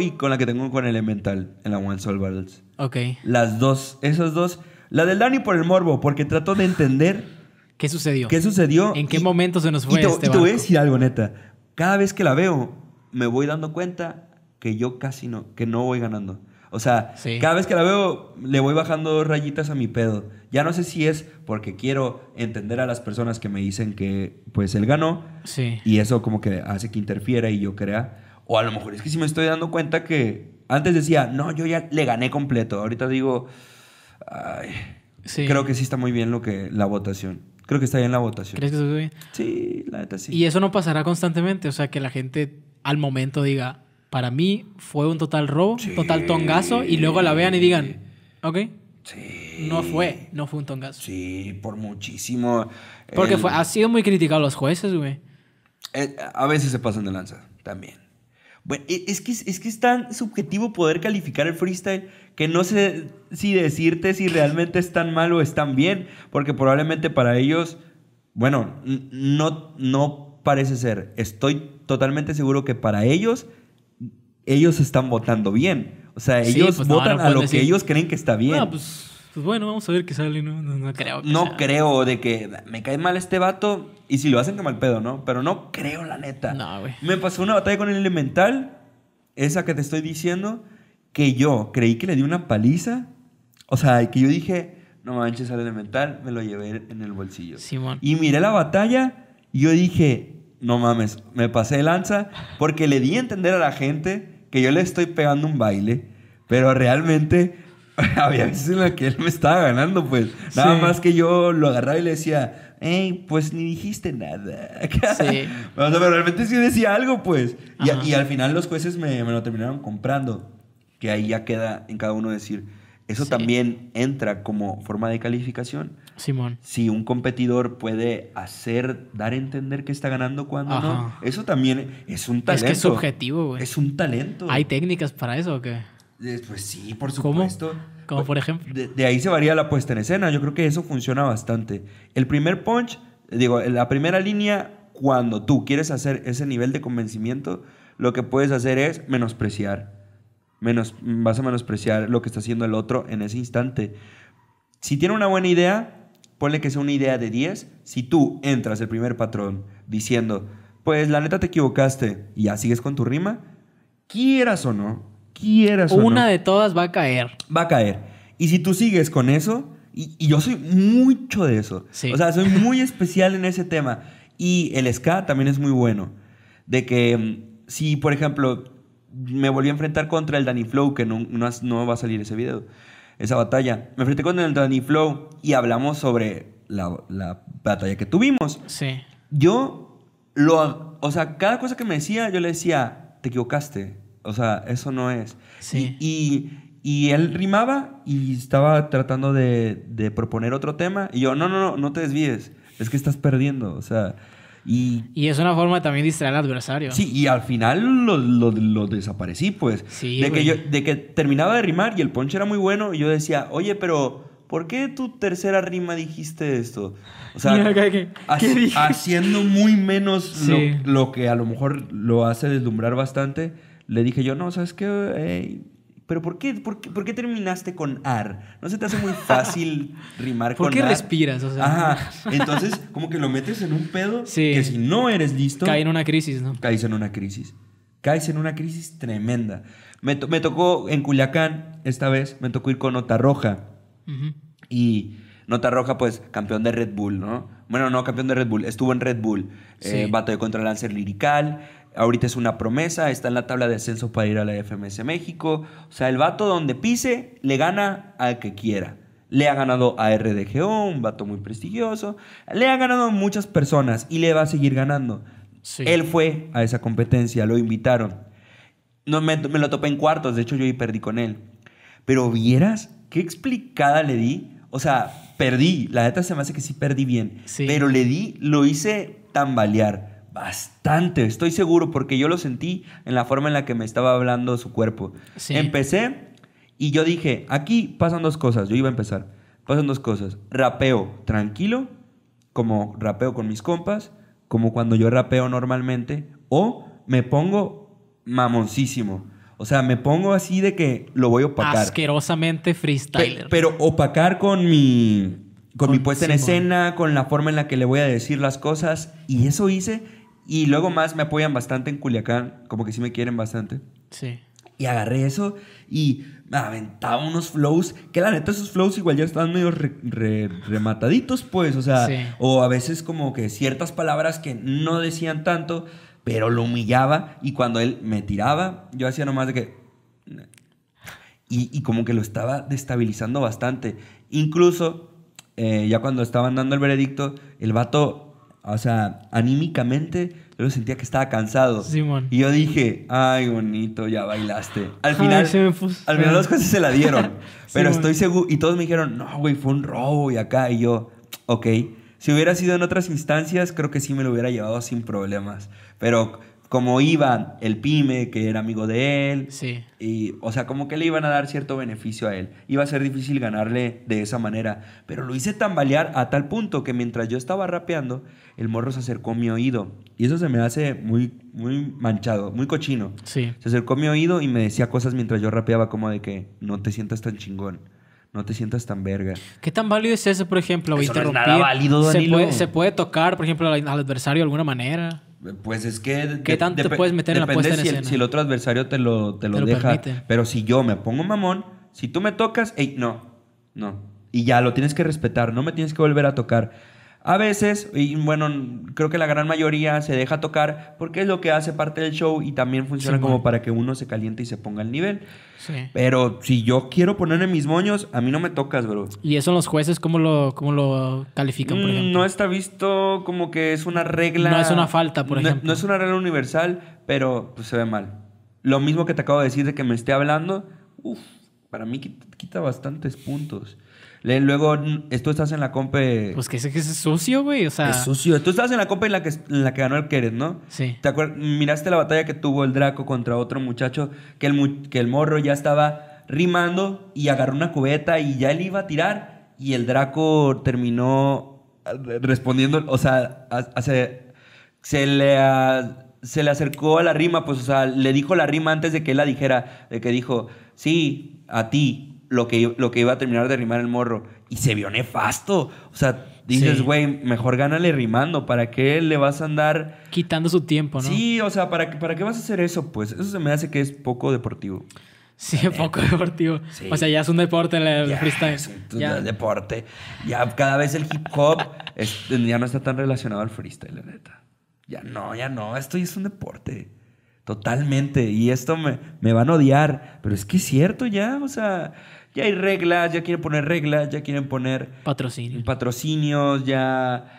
y con la que tengo con Elemental en la One Soul Battles. Ok. Las dos, esas dos. La del Dani por el morbo, porque trato de entender. <laughs> ¿Qué sucedió? ¿Qué sucedió? ¿En qué momento se nos fue y te, este y te voy a algo, neta. Cada vez que la veo, me voy dando cuenta que yo casi no, que no voy ganando. O sea, cada vez que la veo, le voy bajando rayitas a mi pedo. Ya no sé si es porque quiero entender a las personas que me dicen que pues él ganó. Sí. Y eso como que hace que interfiera y yo crea. O a lo mejor es que si me estoy dando cuenta que antes decía, no, yo ya le gané completo. Ahorita digo, ay, creo que sí está muy bien lo que la votación. Creo que está bien la votación. ¿Crees que está bien? Sí, la neta sí. Y eso no pasará constantemente, o sea, que la gente al momento diga, para mí fue un total robo, total tongazo, y luego la vean y digan, ok. Sí. No fue, no fue un tongazo. Sí, por muchísimo. Porque eh, fue, ha sido muy criticado los jueces, güey. Eh, a veces se pasan de lanza también. Bueno, e-, es que, es que es tan subjetivo poder calificar el freestyle que no sé si decirte si realmente es tan mal o es tan bien, porque probablemente para ellos, bueno, no, no parece ser. Estoy totalmente seguro que para ellos, ellos están votando bien. O sea, ellos pues votan a lo que ellos creen que está bien. Pues pues bueno, vamos a ver qué sale, ¿no? No, creo. Que no creo de que me cae mal este vato y si lo hacen que mal pedo, ¿no? Pero no creo, la neta. No, güey. Me pasó una batalla con el elemental, esa que te estoy diciendo, que yo creí que le di una paliza. O sea, que yo dije, no manches al elemental, me lo llevé en el bolsillo. Simón. Y miré la batalla y yo dije, no mames, me pasé de lanza porque le di a entender a la gente que yo le estoy pegando un baile, pero realmente <laughs> había veces en las que él me estaba ganando, pues. Nada más que yo lo agarraba y le decía, hey, pues ni dijiste nada. <laughs> sí. pero realmente sí decía algo, pues. Y, al final los jueces me, lo terminaron comprando. Que ahí ya queda en cada uno decir, eso también entra como forma de calificación. Simón. Si un competidor puede hacer, dar a entender que está ganando cuando no, eso también es un talento. Es que es subjetivo, güey. Es un talento. ¿Hay técnicas para eso o qué? Eh, pues sí, por supuesto. ¿Cómo? Como por ejemplo. De, ahí se varía la puesta en escena. Yo creo que eso funciona bastante. El primer punch, digo, la primera línea, cuando tú quieres hacer ese nivel de convencimiento, lo que puedes hacer es menospreciar. Menos, vas a menospreciar lo que está haciendo el otro en ese instante. Si tiene una buena idea, ponle que sea una idea de 10. Si tú entras el primer patrón diciendo, pues la neta te equivocaste y ya sigues con tu rima, quieras o no, una de todas va a caer. Va a caer. Y si tú sigues con eso, y, yo soy mucho de eso. O sea, soy muy <laughs> especial en ese tema. Y el ska también es muy bueno. De que mm, si, por ejemplo, me volví a enfrentar contra el Danny Flow, que no, no, va a salir ese video, esa batalla. Me enfrenté con el Danny Flow y hablamos sobre la, batalla que tuvimos. Sí. Yo lo... O sea, cada cosa que me decía, yo le decía, te equivocaste. O sea, eso no es. Sí. Y, él rimaba y estaba tratando de, proponer otro tema. Y yo, no, no, no, no te desvíes. Es que estás perdiendo. O sea, y, y, es una forma también de distraer al adversario. Sí, y al final lo, desaparecí, pues. Sí, de, que terminaba de rimar y el ponche era muy bueno, y yo decía, oye, pero ¿por qué tu tercera rima dijiste esto? O sea, haciendo muy menos lo, que a lo mejor lo hace deslumbrar bastante le dije yo, no, ¿sabes qué? pero por qué, por terminaste con ar? ¿No se te hace muy fácil <laughs> rimar con ar? ¿Por qué respiras? Entonces, como que lo metes en un pedo que si no eres listo... Cae en una crisis, ¿no? Caes en una crisis. Caes en una crisis tremenda. Me, tocó en Culiacán, esta vez, me tocó ir con Nota Roja. Y Nota Roja, pues, campeón de Red Bull, ¿no? Bueno, no, campeón de Red Bull. Estuvo en Red Bull. Eh, sí. de el contra Lancer Lirical. Ahorita es una promesa, está en la tabla de ascenso para ir a la FMS México. O sea, el vato donde pise le gana al que quiera. Le ha ganado a RDGO, un vato muy prestigioso. Le ha ganado a muchas personas y le va a seguir ganando. Él fue a esa competencia, lo invitaron. No, me, lo topé en cuartos, de hecho yo ahí perdí con él. Pero vieras qué explicada le di. O sea, perdí, la neta se me hace que sí perdí bien. Pero le di, lo hice tambalear bastante, estoy seguro, porque yo lo sentí en la forma en la que me estaba hablando su cuerpo. Empecé y yo dije, aquí pasan dos cosas, yo iba a empezar, pasan dos cosas, rapeo tranquilo, como rapeo con mis compas, como cuando yo rapeo normalmente, o me pongo mamoncísimo. O sea, me pongo así de que lo voy a opacar. Asquerosamente freestyler. pero opacar con mi con, mi puesta en escena, con la forma en la que le voy a decir las cosas. Y eso hice y luego más me apoyan bastante en Culiacán, como que sí me quieren bastante. Sí. Y agarré eso y me aventaba unos flows, que la neta esos flows igual ya están medio remataditos, pues, o sea, o a veces como que ciertas palabras que no decían tanto, pero lo humillaba y cuando él me tiraba, yo hacía nomás de que... Y, como que lo estaba destabilizando bastante. Incluso, eh, ya cuando estaban dando el veredicto, el vato o sea, anímicamente yo sentía que estaba cansado. Simón. Y yo dije, ay, bonito, ya bailaste. Al final, al final las cosas se la dieron. <laughs> pero estoy seguro. Y todos me dijeron, no, güey, fue un robo y acá. Y yo, ok. Si hubiera sido en otras instancias, creo que sí me lo hubiera llevado sin problemas. Pero como iba el pyme, que era amigo de él, sí. y, o sea, como que le iban a dar cierto beneficio a él. Iba a ser difícil ganarle de esa manera, pero lo hice tambalear a tal punto que mientras yo estaba rapeando, el morro se acercó a mi oído. Y eso se me hace muy, muy manchado, muy cochino. Sí. Se acercó a mi oído y me decía cosas mientras yo rapeaba como de que no te sientas tan chingón no te sientas tan verga. ¿Qué tan válido es eso, por ejemplo? Eso No es nada válido, ¿Se puede, ¿Se puede, tocar, por ejemplo, al, adversario de alguna manera? Pues es que. ¿Qué tanto te puedes meter en la puesta si El, si el otro adversario te lo, te lo, deja. Pero si yo me pongo mamón, si tú me tocas, ey, no, no. Y ya lo tienes que respetar, no me tienes que volver a tocar. A veces, y bueno, creo que la gran mayoría se deja tocar porque es lo que hace parte del show y también funciona como para que uno se caliente y se ponga al nivel. Sí. Pero si yo quiero ponerme mis moños, a mí no me tocas, bro. ¿Y eso los jueces cómo lo, cómo lo califican, por mm, ejemplo? No está visto como que es una regla. No es una falta, por ejemplo. No, es una regla universal, pero pues, se ve mal. Lo mismo que te acabo de decir de que me esté hablando, uff, para mí quita, quita bastantes puntos. Luego, tú estás en la compa. Pues que ese que es sucio, güey. O sea. Es sucio. Tú estabas en la compa en la que, en la que ganó el Queres, ¿no? Sí. ¿Te acuerdas? Miraste la batalla que tuvo el Draco contra otro muchacho que el, que el morro ya estaba rimando y agarró una cubeta y ya él iba a tirar. Y el Draco terminó eh, respondiendo. O sea, hace, se le. se le acercó a la rima, pues, o sea, le dijo la rima antes de que él la dijera, de que dijo, sí, a ti, lo que, lo que iba a terminar de rimar el morro. Y se vio nefasto. O sea, dices, güey, mejor gánale rimando. ¿Para qué le vas a andar. Quitando su tiempo, ¿no? Sí, o sea, ¿para, para qué vas a hacer eso? Pues eso se me hace que es poco deportivo. Sí, poco deportivo. O sea, ya es un deporte el ya, Es un deporte. Ya cada vez el hip hop ya no está tan relacionado al freestyle, la neta. Ya no, ya no. Esto ya es un deporte. Totalmente. Y esto me, me van a odiar. Pero es que es cierto ya. O sea, ya hay reglas, ya quieren poner reglas, ya quieren poner patrocinios patrocinios, ya...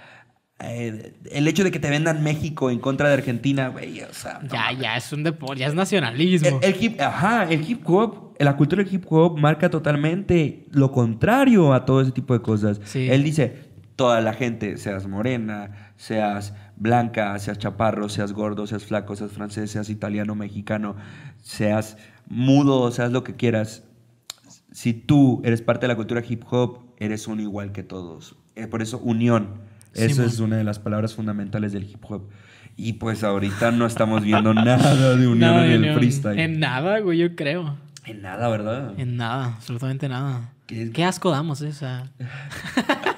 Eh, el hecho de que te vendan México en contra de Argentina, güey, o sea... ya, ya es un deporte, ya es nacionalismo. El, hip, ajá, el hip hop, la cultura del hip hop marca totalmente lo contrario a todo ese tipo de cosas. Él dice, toda la gente, seas morena, seas blanca, seas chaparro, seas gordo, seas flaco, seas francés, seas italiano, mexicano, seas mudo, seas lo que quieras, si tú eres parte de la cultura hip hop, eres un igual que todos. Eh, por eso, unión. eso es una de las palabras fundamentales del hip hop. Y pues ahorita no estamos viendo <laughs> nada de unión en el freestyle. En nada, güey, yo creo. En nada, ¿verdad? En nada, absolutamente nada. Qué, asco damos, esa. Eh, <laughs>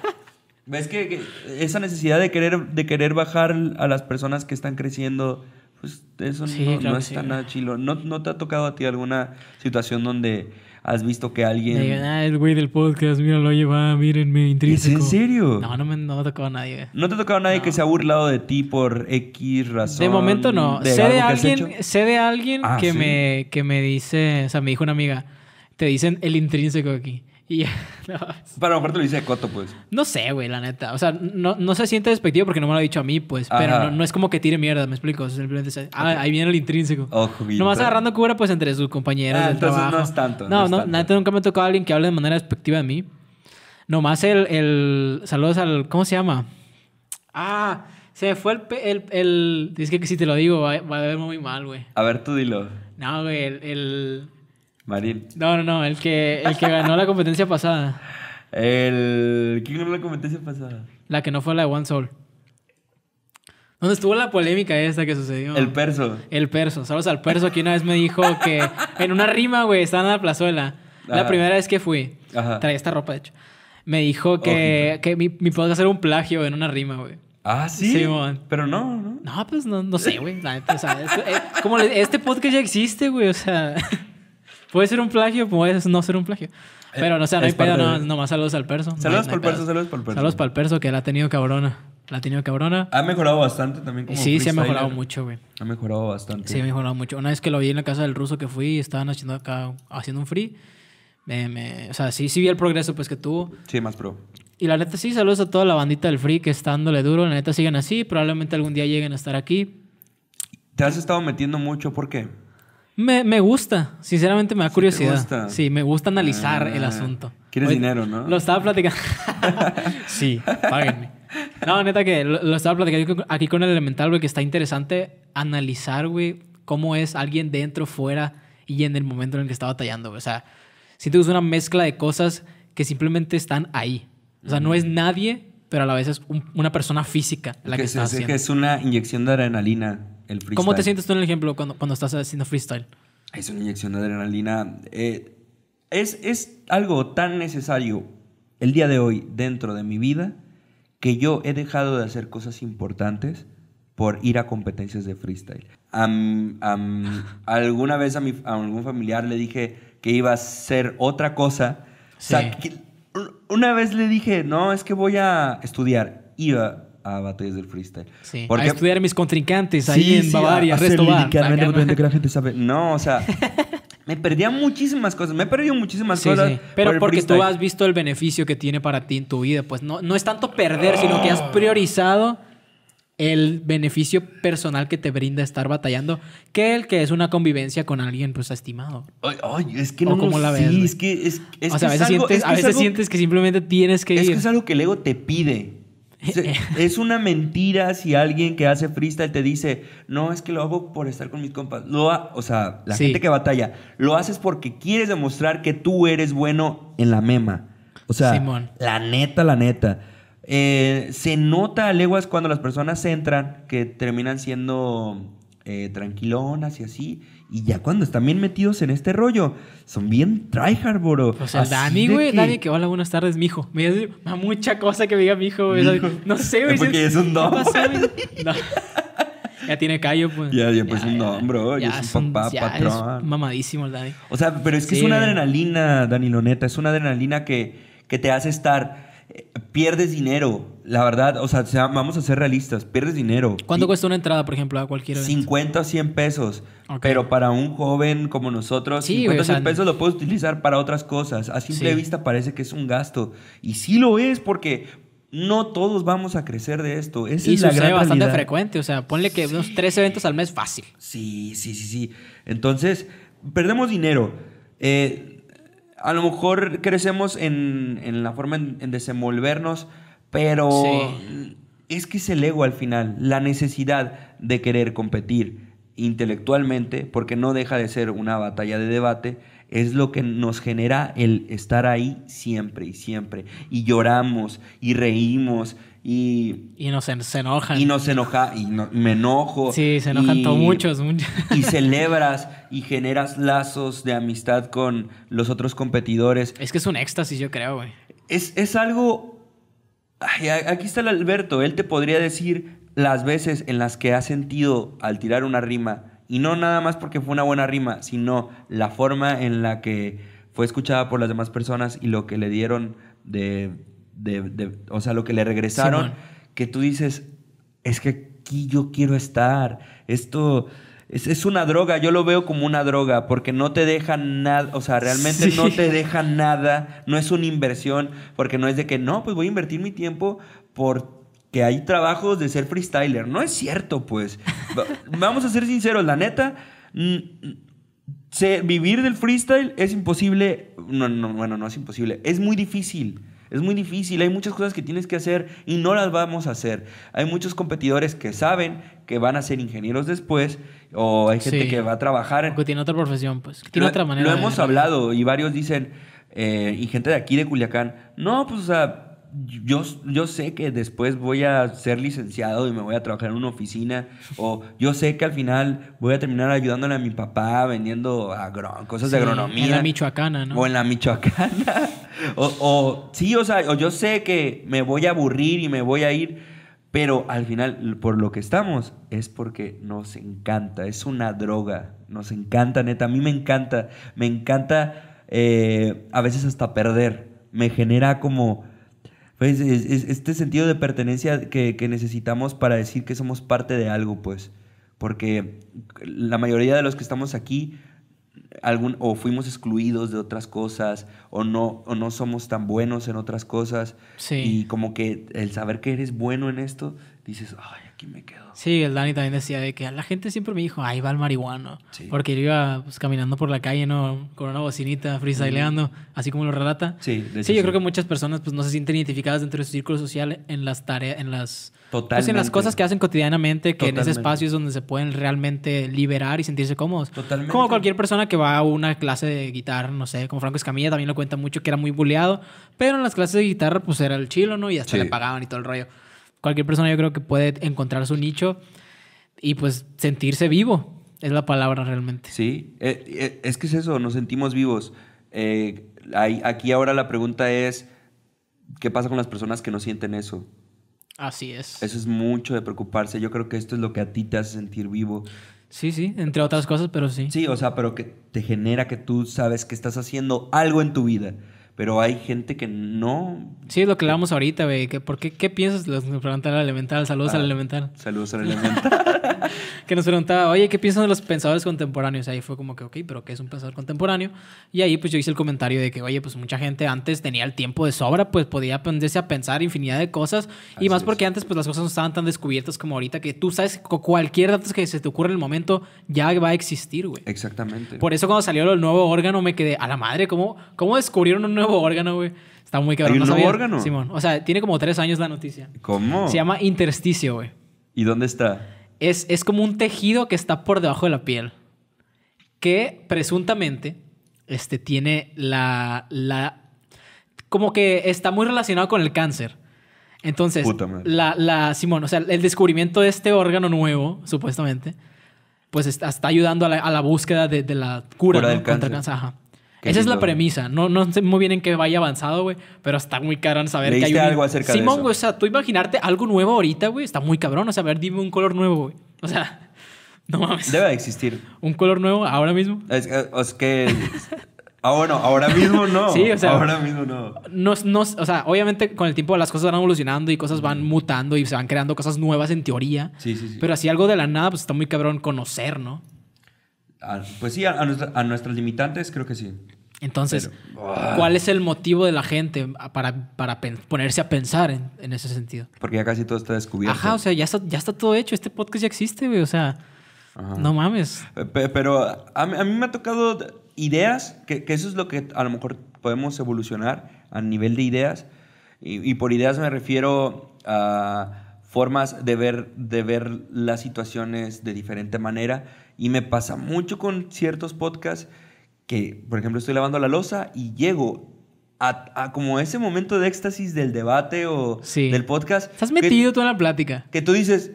¿Ves que, esa necesidad de querer, de querer bajar a las personas que están creciendo, pues eso no, chilo. ¿No te ha tocado a ti alguna situación donde has visto que alguien. Ah, el güey del podcast, míralo, oye, va, mírenme, intrínseco. ¿Es en serio? No, no me ha tocado a nadie. ¿No te ha tocado a nadie que se ha burlado de ti por X razón? De momento no. sé, de alguien, sé, de alguien, que, me, que me dice, o sea, me dijo una amiga, te dicen el intrínseco aquí. Y <laughs> Pero a lo lo dice de coto, pues. No sé, güey, la neta. O sea, no, se siente despectivo porque no me lo ha dicho a mí, pues. Pero no, es como que tire mierda, me explico. Simplemente ah, ahí viene el intrínseco. Ojo, Nomás agarrando cubra, pues, entre sus compañeros ah, entonces no es tanto. No, no, neta, nunca me ha tocado a alguien que hable de manera despectiva de mí. Nomás el, Saludos al... ¿Cómo se llama? Ah... Se fue el, el, Es que si te lo digo, va, a ver muy mal, güey. A ver, tú dilo. No, güey, el... Marín. No, no, no, el que, el que ganó la competencia pasada. El... ¿Quién ganó la competencia pasada? La que no fue la de One Soul. ¿Dónde estuvo la polémica esta que sucedió? El perso. El perso. Sabes al perso aquí una vez me dijo que en una rima, güey, estaba en la plazuela. La primera vez que fui, Ajá. traía esta ropa, de hecho. Me dijo que, que mi, podcast era un plagio en una rima, güey. Ah, sí. Sí, Pero no, ¿no? No, pues no, no sé, güey. como este podcast ya existe, güey. O sea. Puede ser un plagio, puede no ser un plagio. Eh, Pero, no, o sea, no hay pedo, no, saludos al perso. Saludos para el perso, saludos para el perso. Saludos para el perso, que la ha tenido cabrona. La ha tenido cabrona. Ha mejorado bastante también como Sí, sí ha mejorado mucho, güey. Ha mejorado bastante. Sí, ha mejorado mucho. Una vez que lo vi en la casa del ruso que fui, estaban haciendo acá, haciendo un free. o sea, sí, sí vi el progreso pues que tuvo. Sí, más pro. Y la neta sí, saludos a toda la bandita del free que está dándole duro. La neta siguen así, probablemente algún día lleguen a estar aquí. Te has estado metiendo mucho, ¿por qué? Me, gusta, sinceramente me da curiosidad. ¿Sí, me gusta analizar el ah, asunto. Quieres dinero, ¿no? Lo estaba platicando. <laughs> sí, páguenme. No, neta que lo, estaba platicando aquí con el elemental, güey, que está interesante analizar, güey, cómo es alguien dentro, fuera y en el momento en el que está batallando, O sea, siento que es una mezcla de cosas que simplemente están ahí. O sea, no es nadie, pero a la vez es una persona física la que, que que es una inyección de adrenalina ¿Cómo te sientes tú en el ejemplo cuando, cuando estás haciendo freestyle? Es una inyección de adrenalina. Eh, es, es algo tan necesario el día de hoy dentro de mi vida que yo he dejado de hacer cosas importantes por ir a competencias de freestyle. <laughs> alguna vez a, mi, a, algún familiar le dije que iba a hacer otra cosa. una vez le dije, no, es que voy a estudiar. Iba a batallas del freestyle. Sí. Porque, estudiar mis contrincantes ahí en Bavaria, a, No, o sea, <laughs> me perdía muchísimas cosas. Me he perdido muchísimas cosas. Pero porque tú has visto el beneficio que tiene para ti en tu vida. Pues no, no es tanto perder, sino que has priorizado el beneficio personal que te brinda estar batallando que el que es una convivencia con alguien pues estimado. oye es que no, como la ves, es que es, o sea, a veces, sientes, que simplemente tienes que ir. Es que es algo que el ego te pide es una mentira si alguien que hace freestyle te dice, no, es que lo hago por estar con mis compas. o sea, la gente que batalla, lo haces porque quieres demostrar que tú eres bueno en la mema. O sea, la neta, la neta. Eh, se nota a leguas cuando las personas entran que terminan siendo eh, tranquilonas y así. Y ya cuando están bien metidos en este rollo, son bien tryhard, bro. O sea, Dani, güey, Dani, que hola, buenas tardes, mijo. Me dice mucha cosa que me diga mijo, güey. No sé, güey. Porque es un don, <laughs> Ya tiene callo, pues. Ya, ya, pues un don, bro. Ya, es un papá, patrón. mamadísimo el Dani. O sea, pero es que es una adrenalina, Dani neta, Es una adrenalina que, que te hace estar. Eh, pierdes dinero, la verdad, o sea, vamos a ser realistas, pierdes dinero. ¿Cuánto cuesta una entrada, por ejemplo, a cualquier evento? 50 o 100 pesos. Pero para un joven como nosotros, 50 100 pesos lo puedes utilizar para otras cosas. A simple vista parece que es un gasto. Y sí lo es porque no todos vamos a crecer de esto. y es bastante frecuente. O sea, ponle que unos tres eventos al mes fácil. Sí, sí, sí, sí. Entonces, perdemos dinero. Eh, a lo mejor crecemos en, en la forma en desenvolvernos pero es que es el ego al final, la necesidad de querer competir intelectualmente, porque no deja de ser una batalla de debate, es lo que nos genera el estar ahí siempre y siempre. Y lloramos y reímos y... Y nos enojan. Y nos enoja, y me enojo. Sí, se enojan todos muchos. y celebras y generas lazos de amistad con los otros competidores. Es que es un éxtasis, yo creo, güey. Es, es algo aquí está el Alberto, él te podría decir las veces en las que ha sentido al tirar una rima, y no nada más porque fue una buena rima, sino la forma en la que fue escuchada por las demás personas y lo que le dieron de, de, o sea, lo que le regresaron, que tú dices, es que aquí yo quiero estar, esto es, una droga, yo lo veo como una droga, porque no te deja nada, o sea, realmente no te deja nada, no es una inversión, porque no es de que, no, pues voy a invertir mi tiempo porque hay trabajos de ser freestyler. No es cierto, pues. <laughs> Vamos a ser sinceros, la neta, vivir del freestyle es imposible, no, no, bueno, no es imposible, es muy difícil. Es muy difícil, hay muchas cosas que tienes que hacer y no las vamos a hacer. Hay muchos competidores que saben que van a ser ingenieros después o hay gente que va a trabajar. que tiene otra profesión, pues, tiene otra manera. Lo hemos hablado y varios dicen, eh, y gente de aquí de Culiacán, no, pues, o sea, yo, yo, sé que después voy a ser licenciado y me voy a trabajar en una oficina. <laughs> O yo sé que al final voy a terminar ayudándole a mi papá vendiendo cosas de agronomía. En la Michoacana, ¿no? O en la Michoacana. <laughs> O, sí, o sea, yo sé que me voy a aburrir y me voy a ir, pero al final, por lo que estamos, es porque nos encanta, es una droga, nos encanta, neta, a mí me encanta, me encanta eh, a veces hasta perder, me genera como... Pues, este sentido de pertenencia que, que necesitamos para decir que somos parte de algo, pues. Porque la mayoría de los que estamos aquí algún, o fuimos excluidos de otras cosas, o no, o no somos tan buenos en otras cosas. Y como que el saber que eres bueno en esto, dices, ay, aquí me quedo. Sí, el Dani también decía de que la gente siempre me dijo, ahí va el marihuano. Porque yo iba pues, caminando por la calle, ¿no? Con una bocinita, freestyleando, así como lo relata. Sí, sí, yo creo que muchas personas pues, no se sienten identificadas dentro de su círculo social en las tareas, en las Totalmente. Pues en las cosas que hacen cotidianamente, que en ese espacio es donde se pueden realmente liberar y sentirse cómodos. Totalmente. Como cualquier persona que va a una clase de guitarra, no sé, como Franco Escamilla también lo cuenta mucho, que era muy buleado, pero en las clases de guitarra pues era el chilo, ¿no? Y hasta le pagaban y todo el rollo. Cualquier persona yo creo que puede encontrar su nicho y pues sentirse vivo, es la palabra realmente. Sí, eh, eh, es que es eso, nos sentimos vivos. Eh, aquí ahora la pregunta es, ¿qué pasa con las personas que no sienten eso? Así es. Eso es mucho de preocuparse. Yo creo que esto es lo que a ti te hace sentir vivo. Sí, sí, entre otras cosas, pero sí. Sí, o sea, pero que te genera que tú sabes que estás haciendo algo en tu vida. Pero hay gente que no. Sí, es lo que le damos ahorita, güey. ¿Qué, ¿Por qué, qué piensas? Los preguntan al elemental. Saludos al ah, elemental. Saludos al elemental. <laughs> <laughs> que nos preguntaba, oye, ¿qué piensan los pensadores contemporáneos? ahí fue como que, ok, pero ¿qué es un pensador contemporáneo? Y ahí pues yo hice el comentario de que, oye, pues mucha gente antes tenía el tiempo de sobra, pues podía aprenderse a pensar infinidad de cosas. y más porque antes pues las cosas no estaban tan descubiertas como ahorita, que tú sabes cualquier dato que se te ocurre en el momento ya va a existir, güey. Exactamente. Por eso cuando salió el nuevo órgano me quedé, a la madre, ¿cómo, cómo descubrieron un nuevo órgano, güey? Está muy cabrón. ¿Hay un nuevo órgano? Simón. O sea, tiene como tres años la noticia. ¿Cómo? Se llama intersticio, güey. ¿Y dónde está? es, como un tejido que está por debajo de la piel, que presuntamente este, tiene la, la... como que está muy relacionado con el cáncer. Entonces, la, la, Simón, o sea, el descubrimiento de este órgano nuevo, supuestamente, pues está, ayudando a la, búsqueda de, la cura, del cáncer. Contra cáncer. Ajá. Esa es la premisa. No, no sé muy bien en qué vaya avanzado, güey. Pero está muy cabrón saber que hay un... algo acerca de eso. Simón, o sea, tú imaginarte algo nuevo ahorita, güey. Está muy cabrón. O sea, a ver, dime un color nuevo, güey. O sea, <laughs> no mames. Debe de existir. ¿Un color nuevo ahora mismo? Es, que... Ah, bueno, ahora mismo no. <laughs> sí, o sea. Ahora mismo no. no. O sea, obviamente con el tiempo las cosas van evolucionando y cosas van mutando y se van creando cosas nuevas en teoría. Sí, sí, sí. Pero así algo de la nada, pues está muy cabrón conocer, ¿no? pues sí, a, nuestros limitantes creo que sí. Entonces, ah. ¿cuál es el motivo de la gente para, para ponerse a pensar en, ese sentido? Porque ya casi todo está descubierto. Ajá, o sea, ya está, ya está todo hecho. Este podcast ya existe, güey. O sea, no mames. Pero a, mí me ha tocado ideas, que, eso es lo que a lo mejor podemos evolucionar a nivel de ideas. Y, y por ideas me refiero a formas de ver, de ver las situaciones de diferente manera y me pasa mucho con ciertos podcasts que, por ejemplo, estoy lavando la losa y llego a, como ese momento de éxtasis del debate o del podcast. Estás metido tú en la plática. Que tú dices,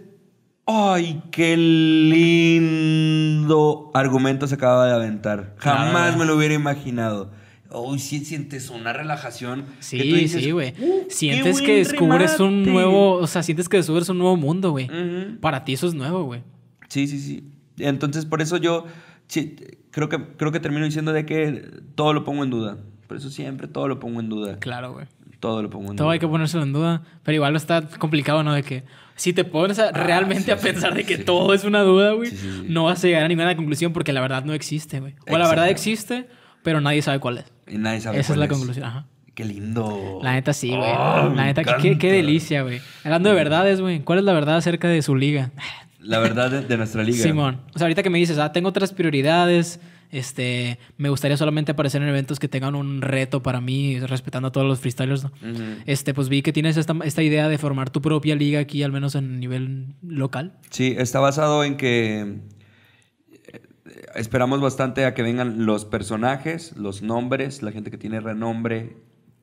¡ay, qué lindo argumento se acaba de aventar! Jamás me lo hubiera imaginado. Uy, sientes una relajación. Sí, sí, güey. sientes que descubres un nuevo, o sea, sientes que descubres un nuevo mundo, güey. Para ti eso es nuevo, güey. Sí, sí, sí. Entonces, por eso yo creo, que, creo que termino diciendo de que todo lo pongo en duda. Por eso siempre todo lo pongo en duda. Claro, güey. Todo lo pongo en duda. Todo hay que ponérselo en duda. Pero igual está complicado, ¿no? De que si te pones ah, realmente a pensar de que todo es una duda, güey, no vas a llegar a ninguna conclusión porque la verdad no existe, güey. O la verdad existe, pero nadie sabe cuál es. Y nadie sabe cuál es Esa es. la conclusión, ajá. Qué lindo. La neta sí, güey. Ah, la neta, qué, qué, delicia, güey. Hablando de verdades, güey. ¿Cuál es la verdad acerca de su liga? la verdad de, nuestra liga. Simón, o sea, ahorita que me dices, ah, tengo otras prioridades, este, me gustaría solamente aparecer en eventos que tengan un reto para mí, respetando a todos los freestylers, Este, pues vi que tienes esta, esta, idea de formar tu propia liga aquí, al menos en nivel local. Sí, está basado en que eh, esperamos bastante a que vengan los personajes, los nombres, la gente que tiene renombre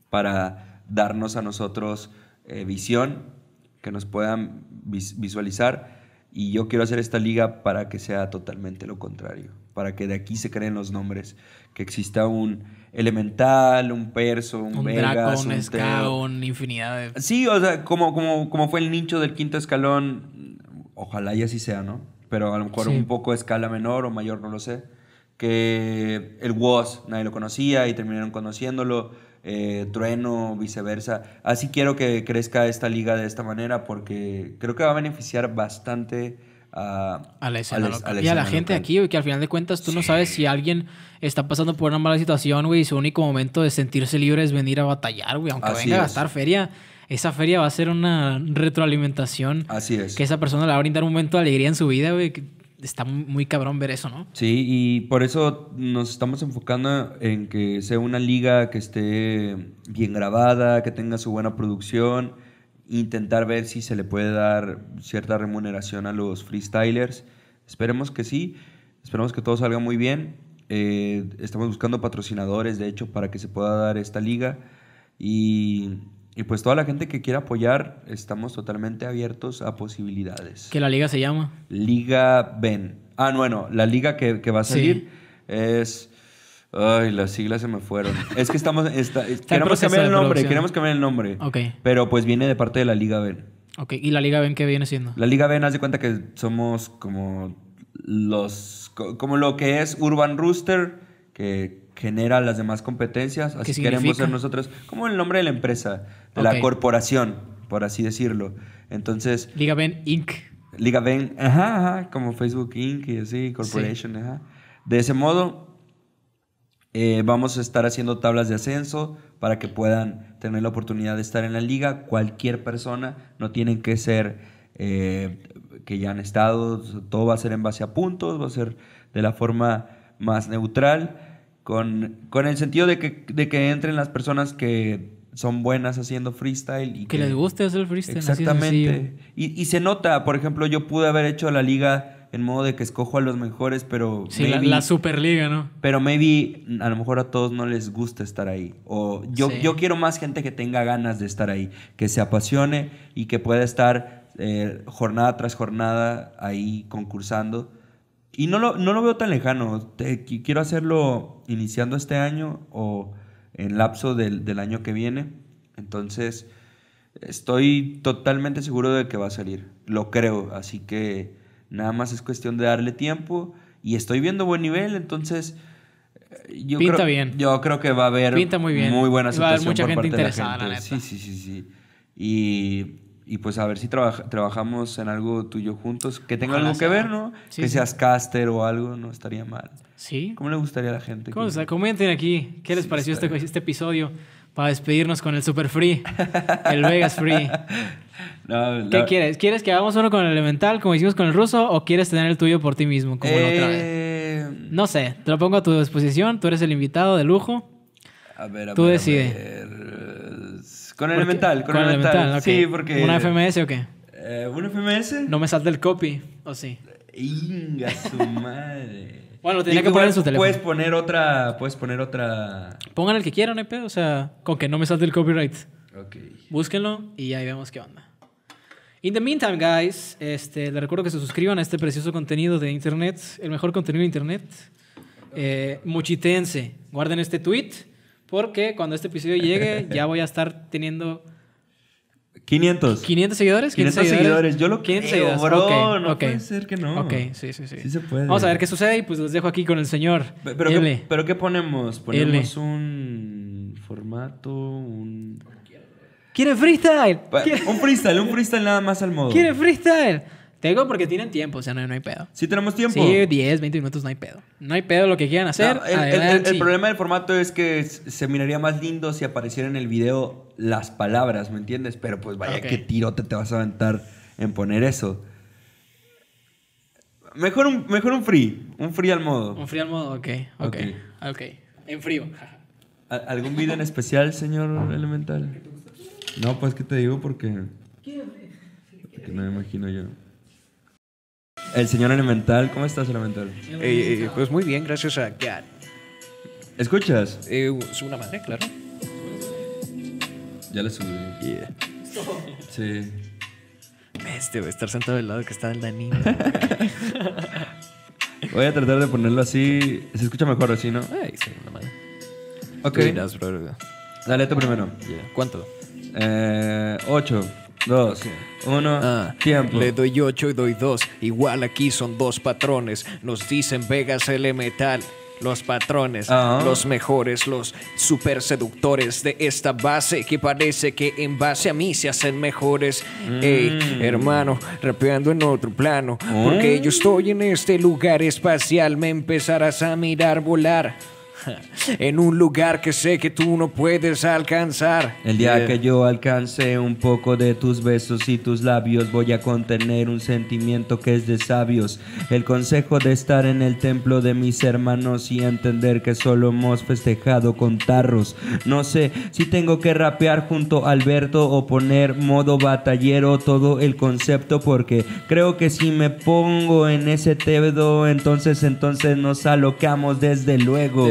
para darnos a nosotros eh, visión, que nos puedan vis visualizar y yo quiero hacer esta liga para que sea totalmente lo contrario, para que de aquí se creen los nombres, que exista un Elemental, un Perso, un, un Vegas, Draco, un, un infinidad de... Sí, o sea, como, como, como fue el nicho del quinto escalón, ojalá y así sea, ¿no? Pero a lo mejor un poco escala menor o mayor, no lo sé. Que el was nadie lo conocía y terminaron conociéndolo eh, Trueno, viceversa. Así quiero que crezca esta liga de esta manera porque creo que va a beneficiar bastante a, la gente aquí, güey, que al final de cuentas tú no sabes si alguien está pasando por una mala situación, güey, y su único momento de sentirse libre es venir a batallar, güey, aunque venga a gastar feria. Esa feria va a ser una retroalimentación. Así es. Que esa persona le va a brindar un momento de alegría en su vida, güey está muy, cabrón ver eso, ¿no? Sí, y por eso nos estamos enfocando en que sea una liga que esté bien grabada, que tenga su buena producción, intentar ver si se le puede dar cierta remuneración a los freestylers. Esperemos que sí, esperemos que todo salga muy bien. Eh, estamos buscando patrocinadores, de hecho, para que se pueda dar esta liga. Y y pues toda la gente que quiera apoyar, estamos totalmente abiertos a posibilidades. ¿Que la liga se llama? Liga Ben. Ah, bueno, la liga que, va a salir es... Ay, las siglas se me fueron. <laughs> es que estamos... queremos cambiar el nombre, queremos cambiar el nombre. Ok. Pero pues viene de parte de la Liga Ben. Ok, ¿y la Liga Ben qué viene siendo? La Liga Ben, haz de cuenta que somos como los... Como lo que es Urban Rooster, que genera las demás competencias. Así queremos ser nosotros, como el nombre de la empresa la corporación, por así decirlo. Entonces. Liga Ben Inc. Liga ajá, ajá, como Facebook Inc. y así, Corporation, ajá. De ese modo, eh, vamos a estar haciendo tablas de ascenso para que puedan tener la oportunidad de estar en la liga. Cualquier persona, no tienen que ser eh, que ya han estado, todo va a ser en base a puntos, va a ser de la forma más neutral, con, con el sentido de que, de que entren las personas que son buenas haciendo freestyle. Y que, les guste hacer freestyle. Exactamente. Y, se nota, por ejemplo, yo pude haber hecho la liga en modo de que escojo a los mejores, pero... Sí, la, superliga, ¿no? Pero maybe a lo mejor a todos no les gusta estar ahí. O yo, yo quiero más gente que tenga ganas de estar ahí, que se apasione y que pueda estar eh, jornada tras jornada ahí concursando. Y no lo, no lo veo tan lejano. quiero hacerlo iniciando este año o en lapso del, del año que viene. Entonces, estoy totalmente seguro de que va a salir, lo creo, así que nada más es cuestión de darle tiempo y estoy viendo buen nivel, entonces... Eh, yo Pinta creo, bien. Yo creo que va a haber Pinta muy, bien. muy buena situación. Va a haber mucha gente interesada, Sí, sí, sí, sí. Y y pues a ver si trabajamos en algo tuyo juntos, que tenga algo que ver, ¿no? que seas caster o algo, no estaría mal. Sí. ¿Cómo le gustaría a la gente? Cosa, comenten aquí, ¿qué les pareció este, este, episodio? Para despedirnos con el Super Free, <laughs> el Vegas Free. ¿Qué quieres? ¿Quieres que hagamos uno con el Elemental, como hicimos con el ruso, o quieres tener el tuyo por ti mismo, como la otra vez? Eh, no sé, te lo pongo a tu disposición, tú eres el invitado de lujo. A ver, a ver, tú decides. Con Elemental, con, Elemental. Sí, porque. ¿Una FMS o qué? Eh, ¿Una FMS? No me salta el copy, ¿o sí? Inga su madre. <laughs> Bueno, lo tenía que poner en su teléfono. Puedes poner otra. Puedes poner otra. Pongan el que quieran, Epe. O sea, con que no me salte el copyright. Ok. Búsquenlo y ahí vemos qué onda. In the meantime, guys, este, les recuerdo que se suscriban a este precioso contenido de internet, el mejor contenido de internet. Eh, muchitense. Guarden este tweet. Porque cuando este episodio llegue, <laughs> ya voy a estar teniendo. 500. 500 seguidores. 500, seguidores. Yo lo quiero seguidores. no puede ser que no. Ok, sí, sí, sí. Sí se puede. Vamos a ver qué sucede y pues los dejo aquí con el señor. ¿Pero, Qué, ¿pero qué ponemos? Ponemos un formato, un... ¿Quiere freestyle? Un freestyle, un freestyle nada más al modo. ¿Quiere freestyle? Te porque tienen tiempo, o sea, no, hay pedo. Sí, tenemos tiempo. Sí, 10, 20 minutos, no hay pedo. No hay pedo lo que quieran hacer. el, problema del formato es que se miraría más lindo si apareciera en el video las palabras, ¿me entiendes? Pero pues vaya, qué tirote te vas a aventar en poner eso. Mejor un, mejor un free, un free al modo. Un free al modo, ok, ok, okay. En frío. ¿Algún video en especial, señor Elemental? No, pues que te digo porque... Porque no me imagino yo. El señor Elemental, ¿cómo estás, Elemental? Eh, eh, eh, pues muy bien, gracias a God. ¿Escuchas? Es una madre, claro. Ya le subí. Sí. Este, a estar sentado del lado que está el Dani. <laughs> Voy a tratar de ponerlo así. Se escucha mejor así, ¿no? Ay, sí, una madre. Ok. Dale tú primero. ¿Cuánto? Eh, ocho dos, uno, ah, tiempo. Le doy ocho y doy dos. Igual aquí son dos patrones. Nos dicen Vegas L Metal. Los patrones, los mejores, los super seductores de esta base que parece que en base a mí se hacen mejores. Mm. Ey, hermano, rapeando en otro plano. Porque mm. yo estoy en este lugar espacial, me empezarás a mirar volar. <laughs> en un lugar que sé que tú no puedes alcanzar. El día que yo alcance un poco de tus besos y tus labios, voy a contener un sentimiento que es de sabios. El consejo de estar en el templo de mis hermanos y entender que solo hemos festejado con tarros. No sé si tengo que rapear junto a Alberto o poner modo batallero todo el concepto porque creo que si me pongo en ese tebdo entonces entonces nos alocamos desde luego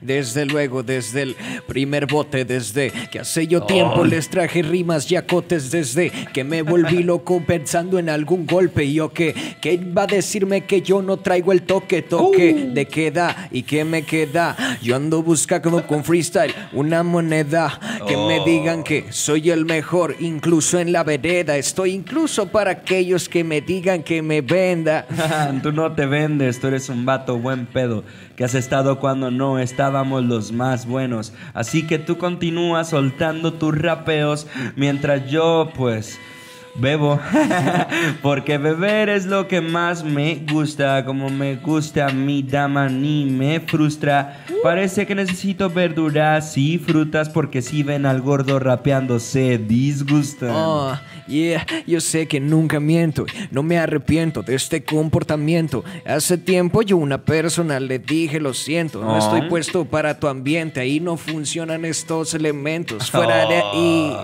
desde, luego, desde el primer bote, desde que hace yo tiempo les traje rimas y acotes, desde que me volví loco pensando en algún golpe. Y yo que, que va a decirme que yo no traigo el toque, toque de uh. de queda y que me queda. Yo ando buscando con freestyle una moneda que me oh. digan que soy el mejor, incluso en la vereda. Estoy incluso para aquellos que me digan que me venda. <laughs> tú no te vendes, tú eres un vato buen pedo que has estado cuando no estábamos los más buenos. Así que tú continúas soltando tus rapeos mientras yo pues bebo. <laughs> Porque beber es lo que más me gusta. Como me gusta a mi dama, ni me frustra. Parece que necesito verduras y frutas. Porque si ven al gordo rapeándose, se disgustan. Oh, Yeah, yo sé que nunca miento, no me arrepiento de este comportamiento. Hace tiempo yo una persona le dije lo siento, no estoy oh. puesto para tu ambiente, ahí no funcionan estos elementos. Fuera de oh. ahí,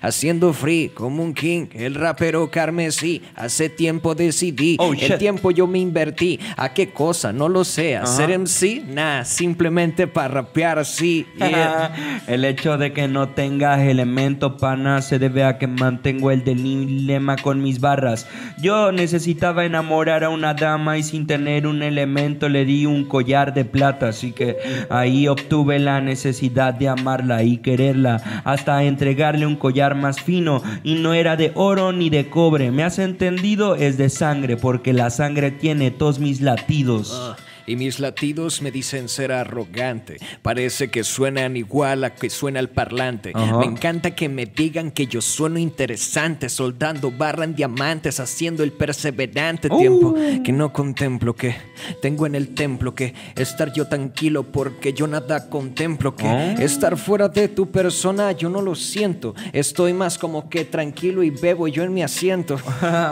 haciendo free como un king, el rapero carmesí. Hace tiempo decidí, oh, el tiempo yo me invertí. ¿A qué cosa? No lo sé. ¿Hacer MC? Nah, simplemente para rapear así. <laughs> el hecho de que no tengas elementos, nada se debe a que mantengo el del dilema con mis barras. Yo necesitaba enamorar a una dama y sin tener un elemento le di un collar de plata, así que ahí obtuve la necesidad de amarla y quererla hasta entregarle un collar más fino y no era de oro ni de cobre. ¿Me has entendido? Es de sangre porque la sangre tiene todos mis latidos. Ah y mis latidos me dicen ser arrogante. Parece que suenan igual a que suena el parlante. Me encanta que me digan que yo sueno interesante, soldando barra en diamantes, haciendo el perseverante uh. tiempo que no contemplo que tengo en el templo que estar yo tranquilo porque yo nada contemplo que ah. estar fuera de tu persona yo no lo siento. Estoy más como que tranquilo y bebo yo en mi asiento. <laughs>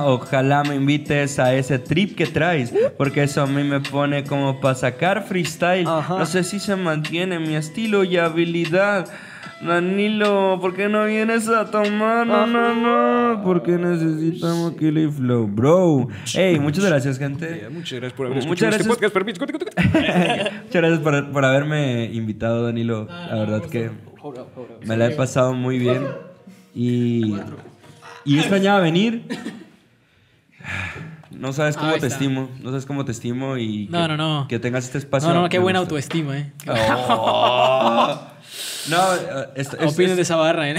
Ojalá me invites a ese trip que traes porque eso a mí me pone como para sacar freestyle. No sé si se mantiene mi estilo y habilidad. Danilo, ¿por qué no vienes a tomar? No, no, no. Porque necesitamos le Flow, bro. Hey, muchas gracias, gente. Muchas gracias por haber este podcast. <laughs> muchas gracias por, por, haberme invitado, Danilo. Ah, la verdad que me la he pasado muy bien. Y, y extrañaba venir. <laughs> No sabes cómo te estimo. No sabes cómo te estimo y. No, que, no, tengas este espacio. No, no, qué buena autoestima, ¿eh? <laughs> Oh. no, eh, es, de esa barra, eh. <laughs> ¿eh?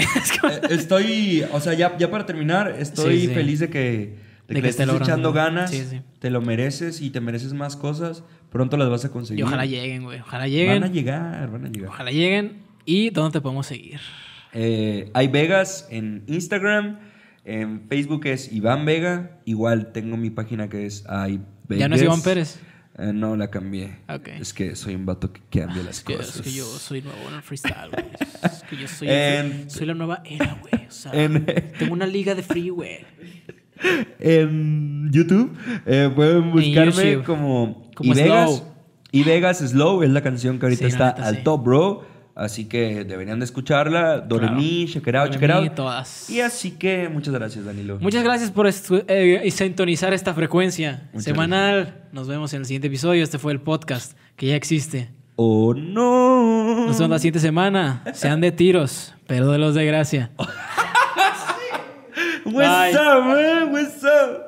estoy. O sea, ya, ya para terminar, estoy feliz de que. De, estés echando ganas, te lo mereces y te mereces más cosas, pronto las vas a conseguir. Y ojalá lleguen, güey, ojalá lleguen. Van a llegar, van a llegar. Ojalá lleguen. ¿Y dónde te podemos seguir? Eh, hay Vegas en Instagram, en Facebook es Iván Vega. Igual tengo mi página que es Ay ¿Ya no es Iván Pérez? Eh, no, la cambié. Es que soy un vato que cambia las cosas. Es que yo soy nuevo en el freestyle, que yo soy, <laughs> soy la nueva era, güey. O sea, <laughs> tengo una liga de free, güey. En YouTube eh, pueden buscarme como... Como Vegas Y Vegas Slow es la canción que ahorita está al top, bro. Así que deberían de escucharla. Doremí, claro. check Todas. Y así que muchas gracias, Danilo. Muchas gracias por eh, sintonizar esta frecuencia semanal. Nos vemos en el siguiente episodio. Este fue el podcast que ya existe. ¡Oh, no! Nos vemos la siguiente semana. Sean de tiros, pero de los de gracia. <laughs> What's up, man? What's up?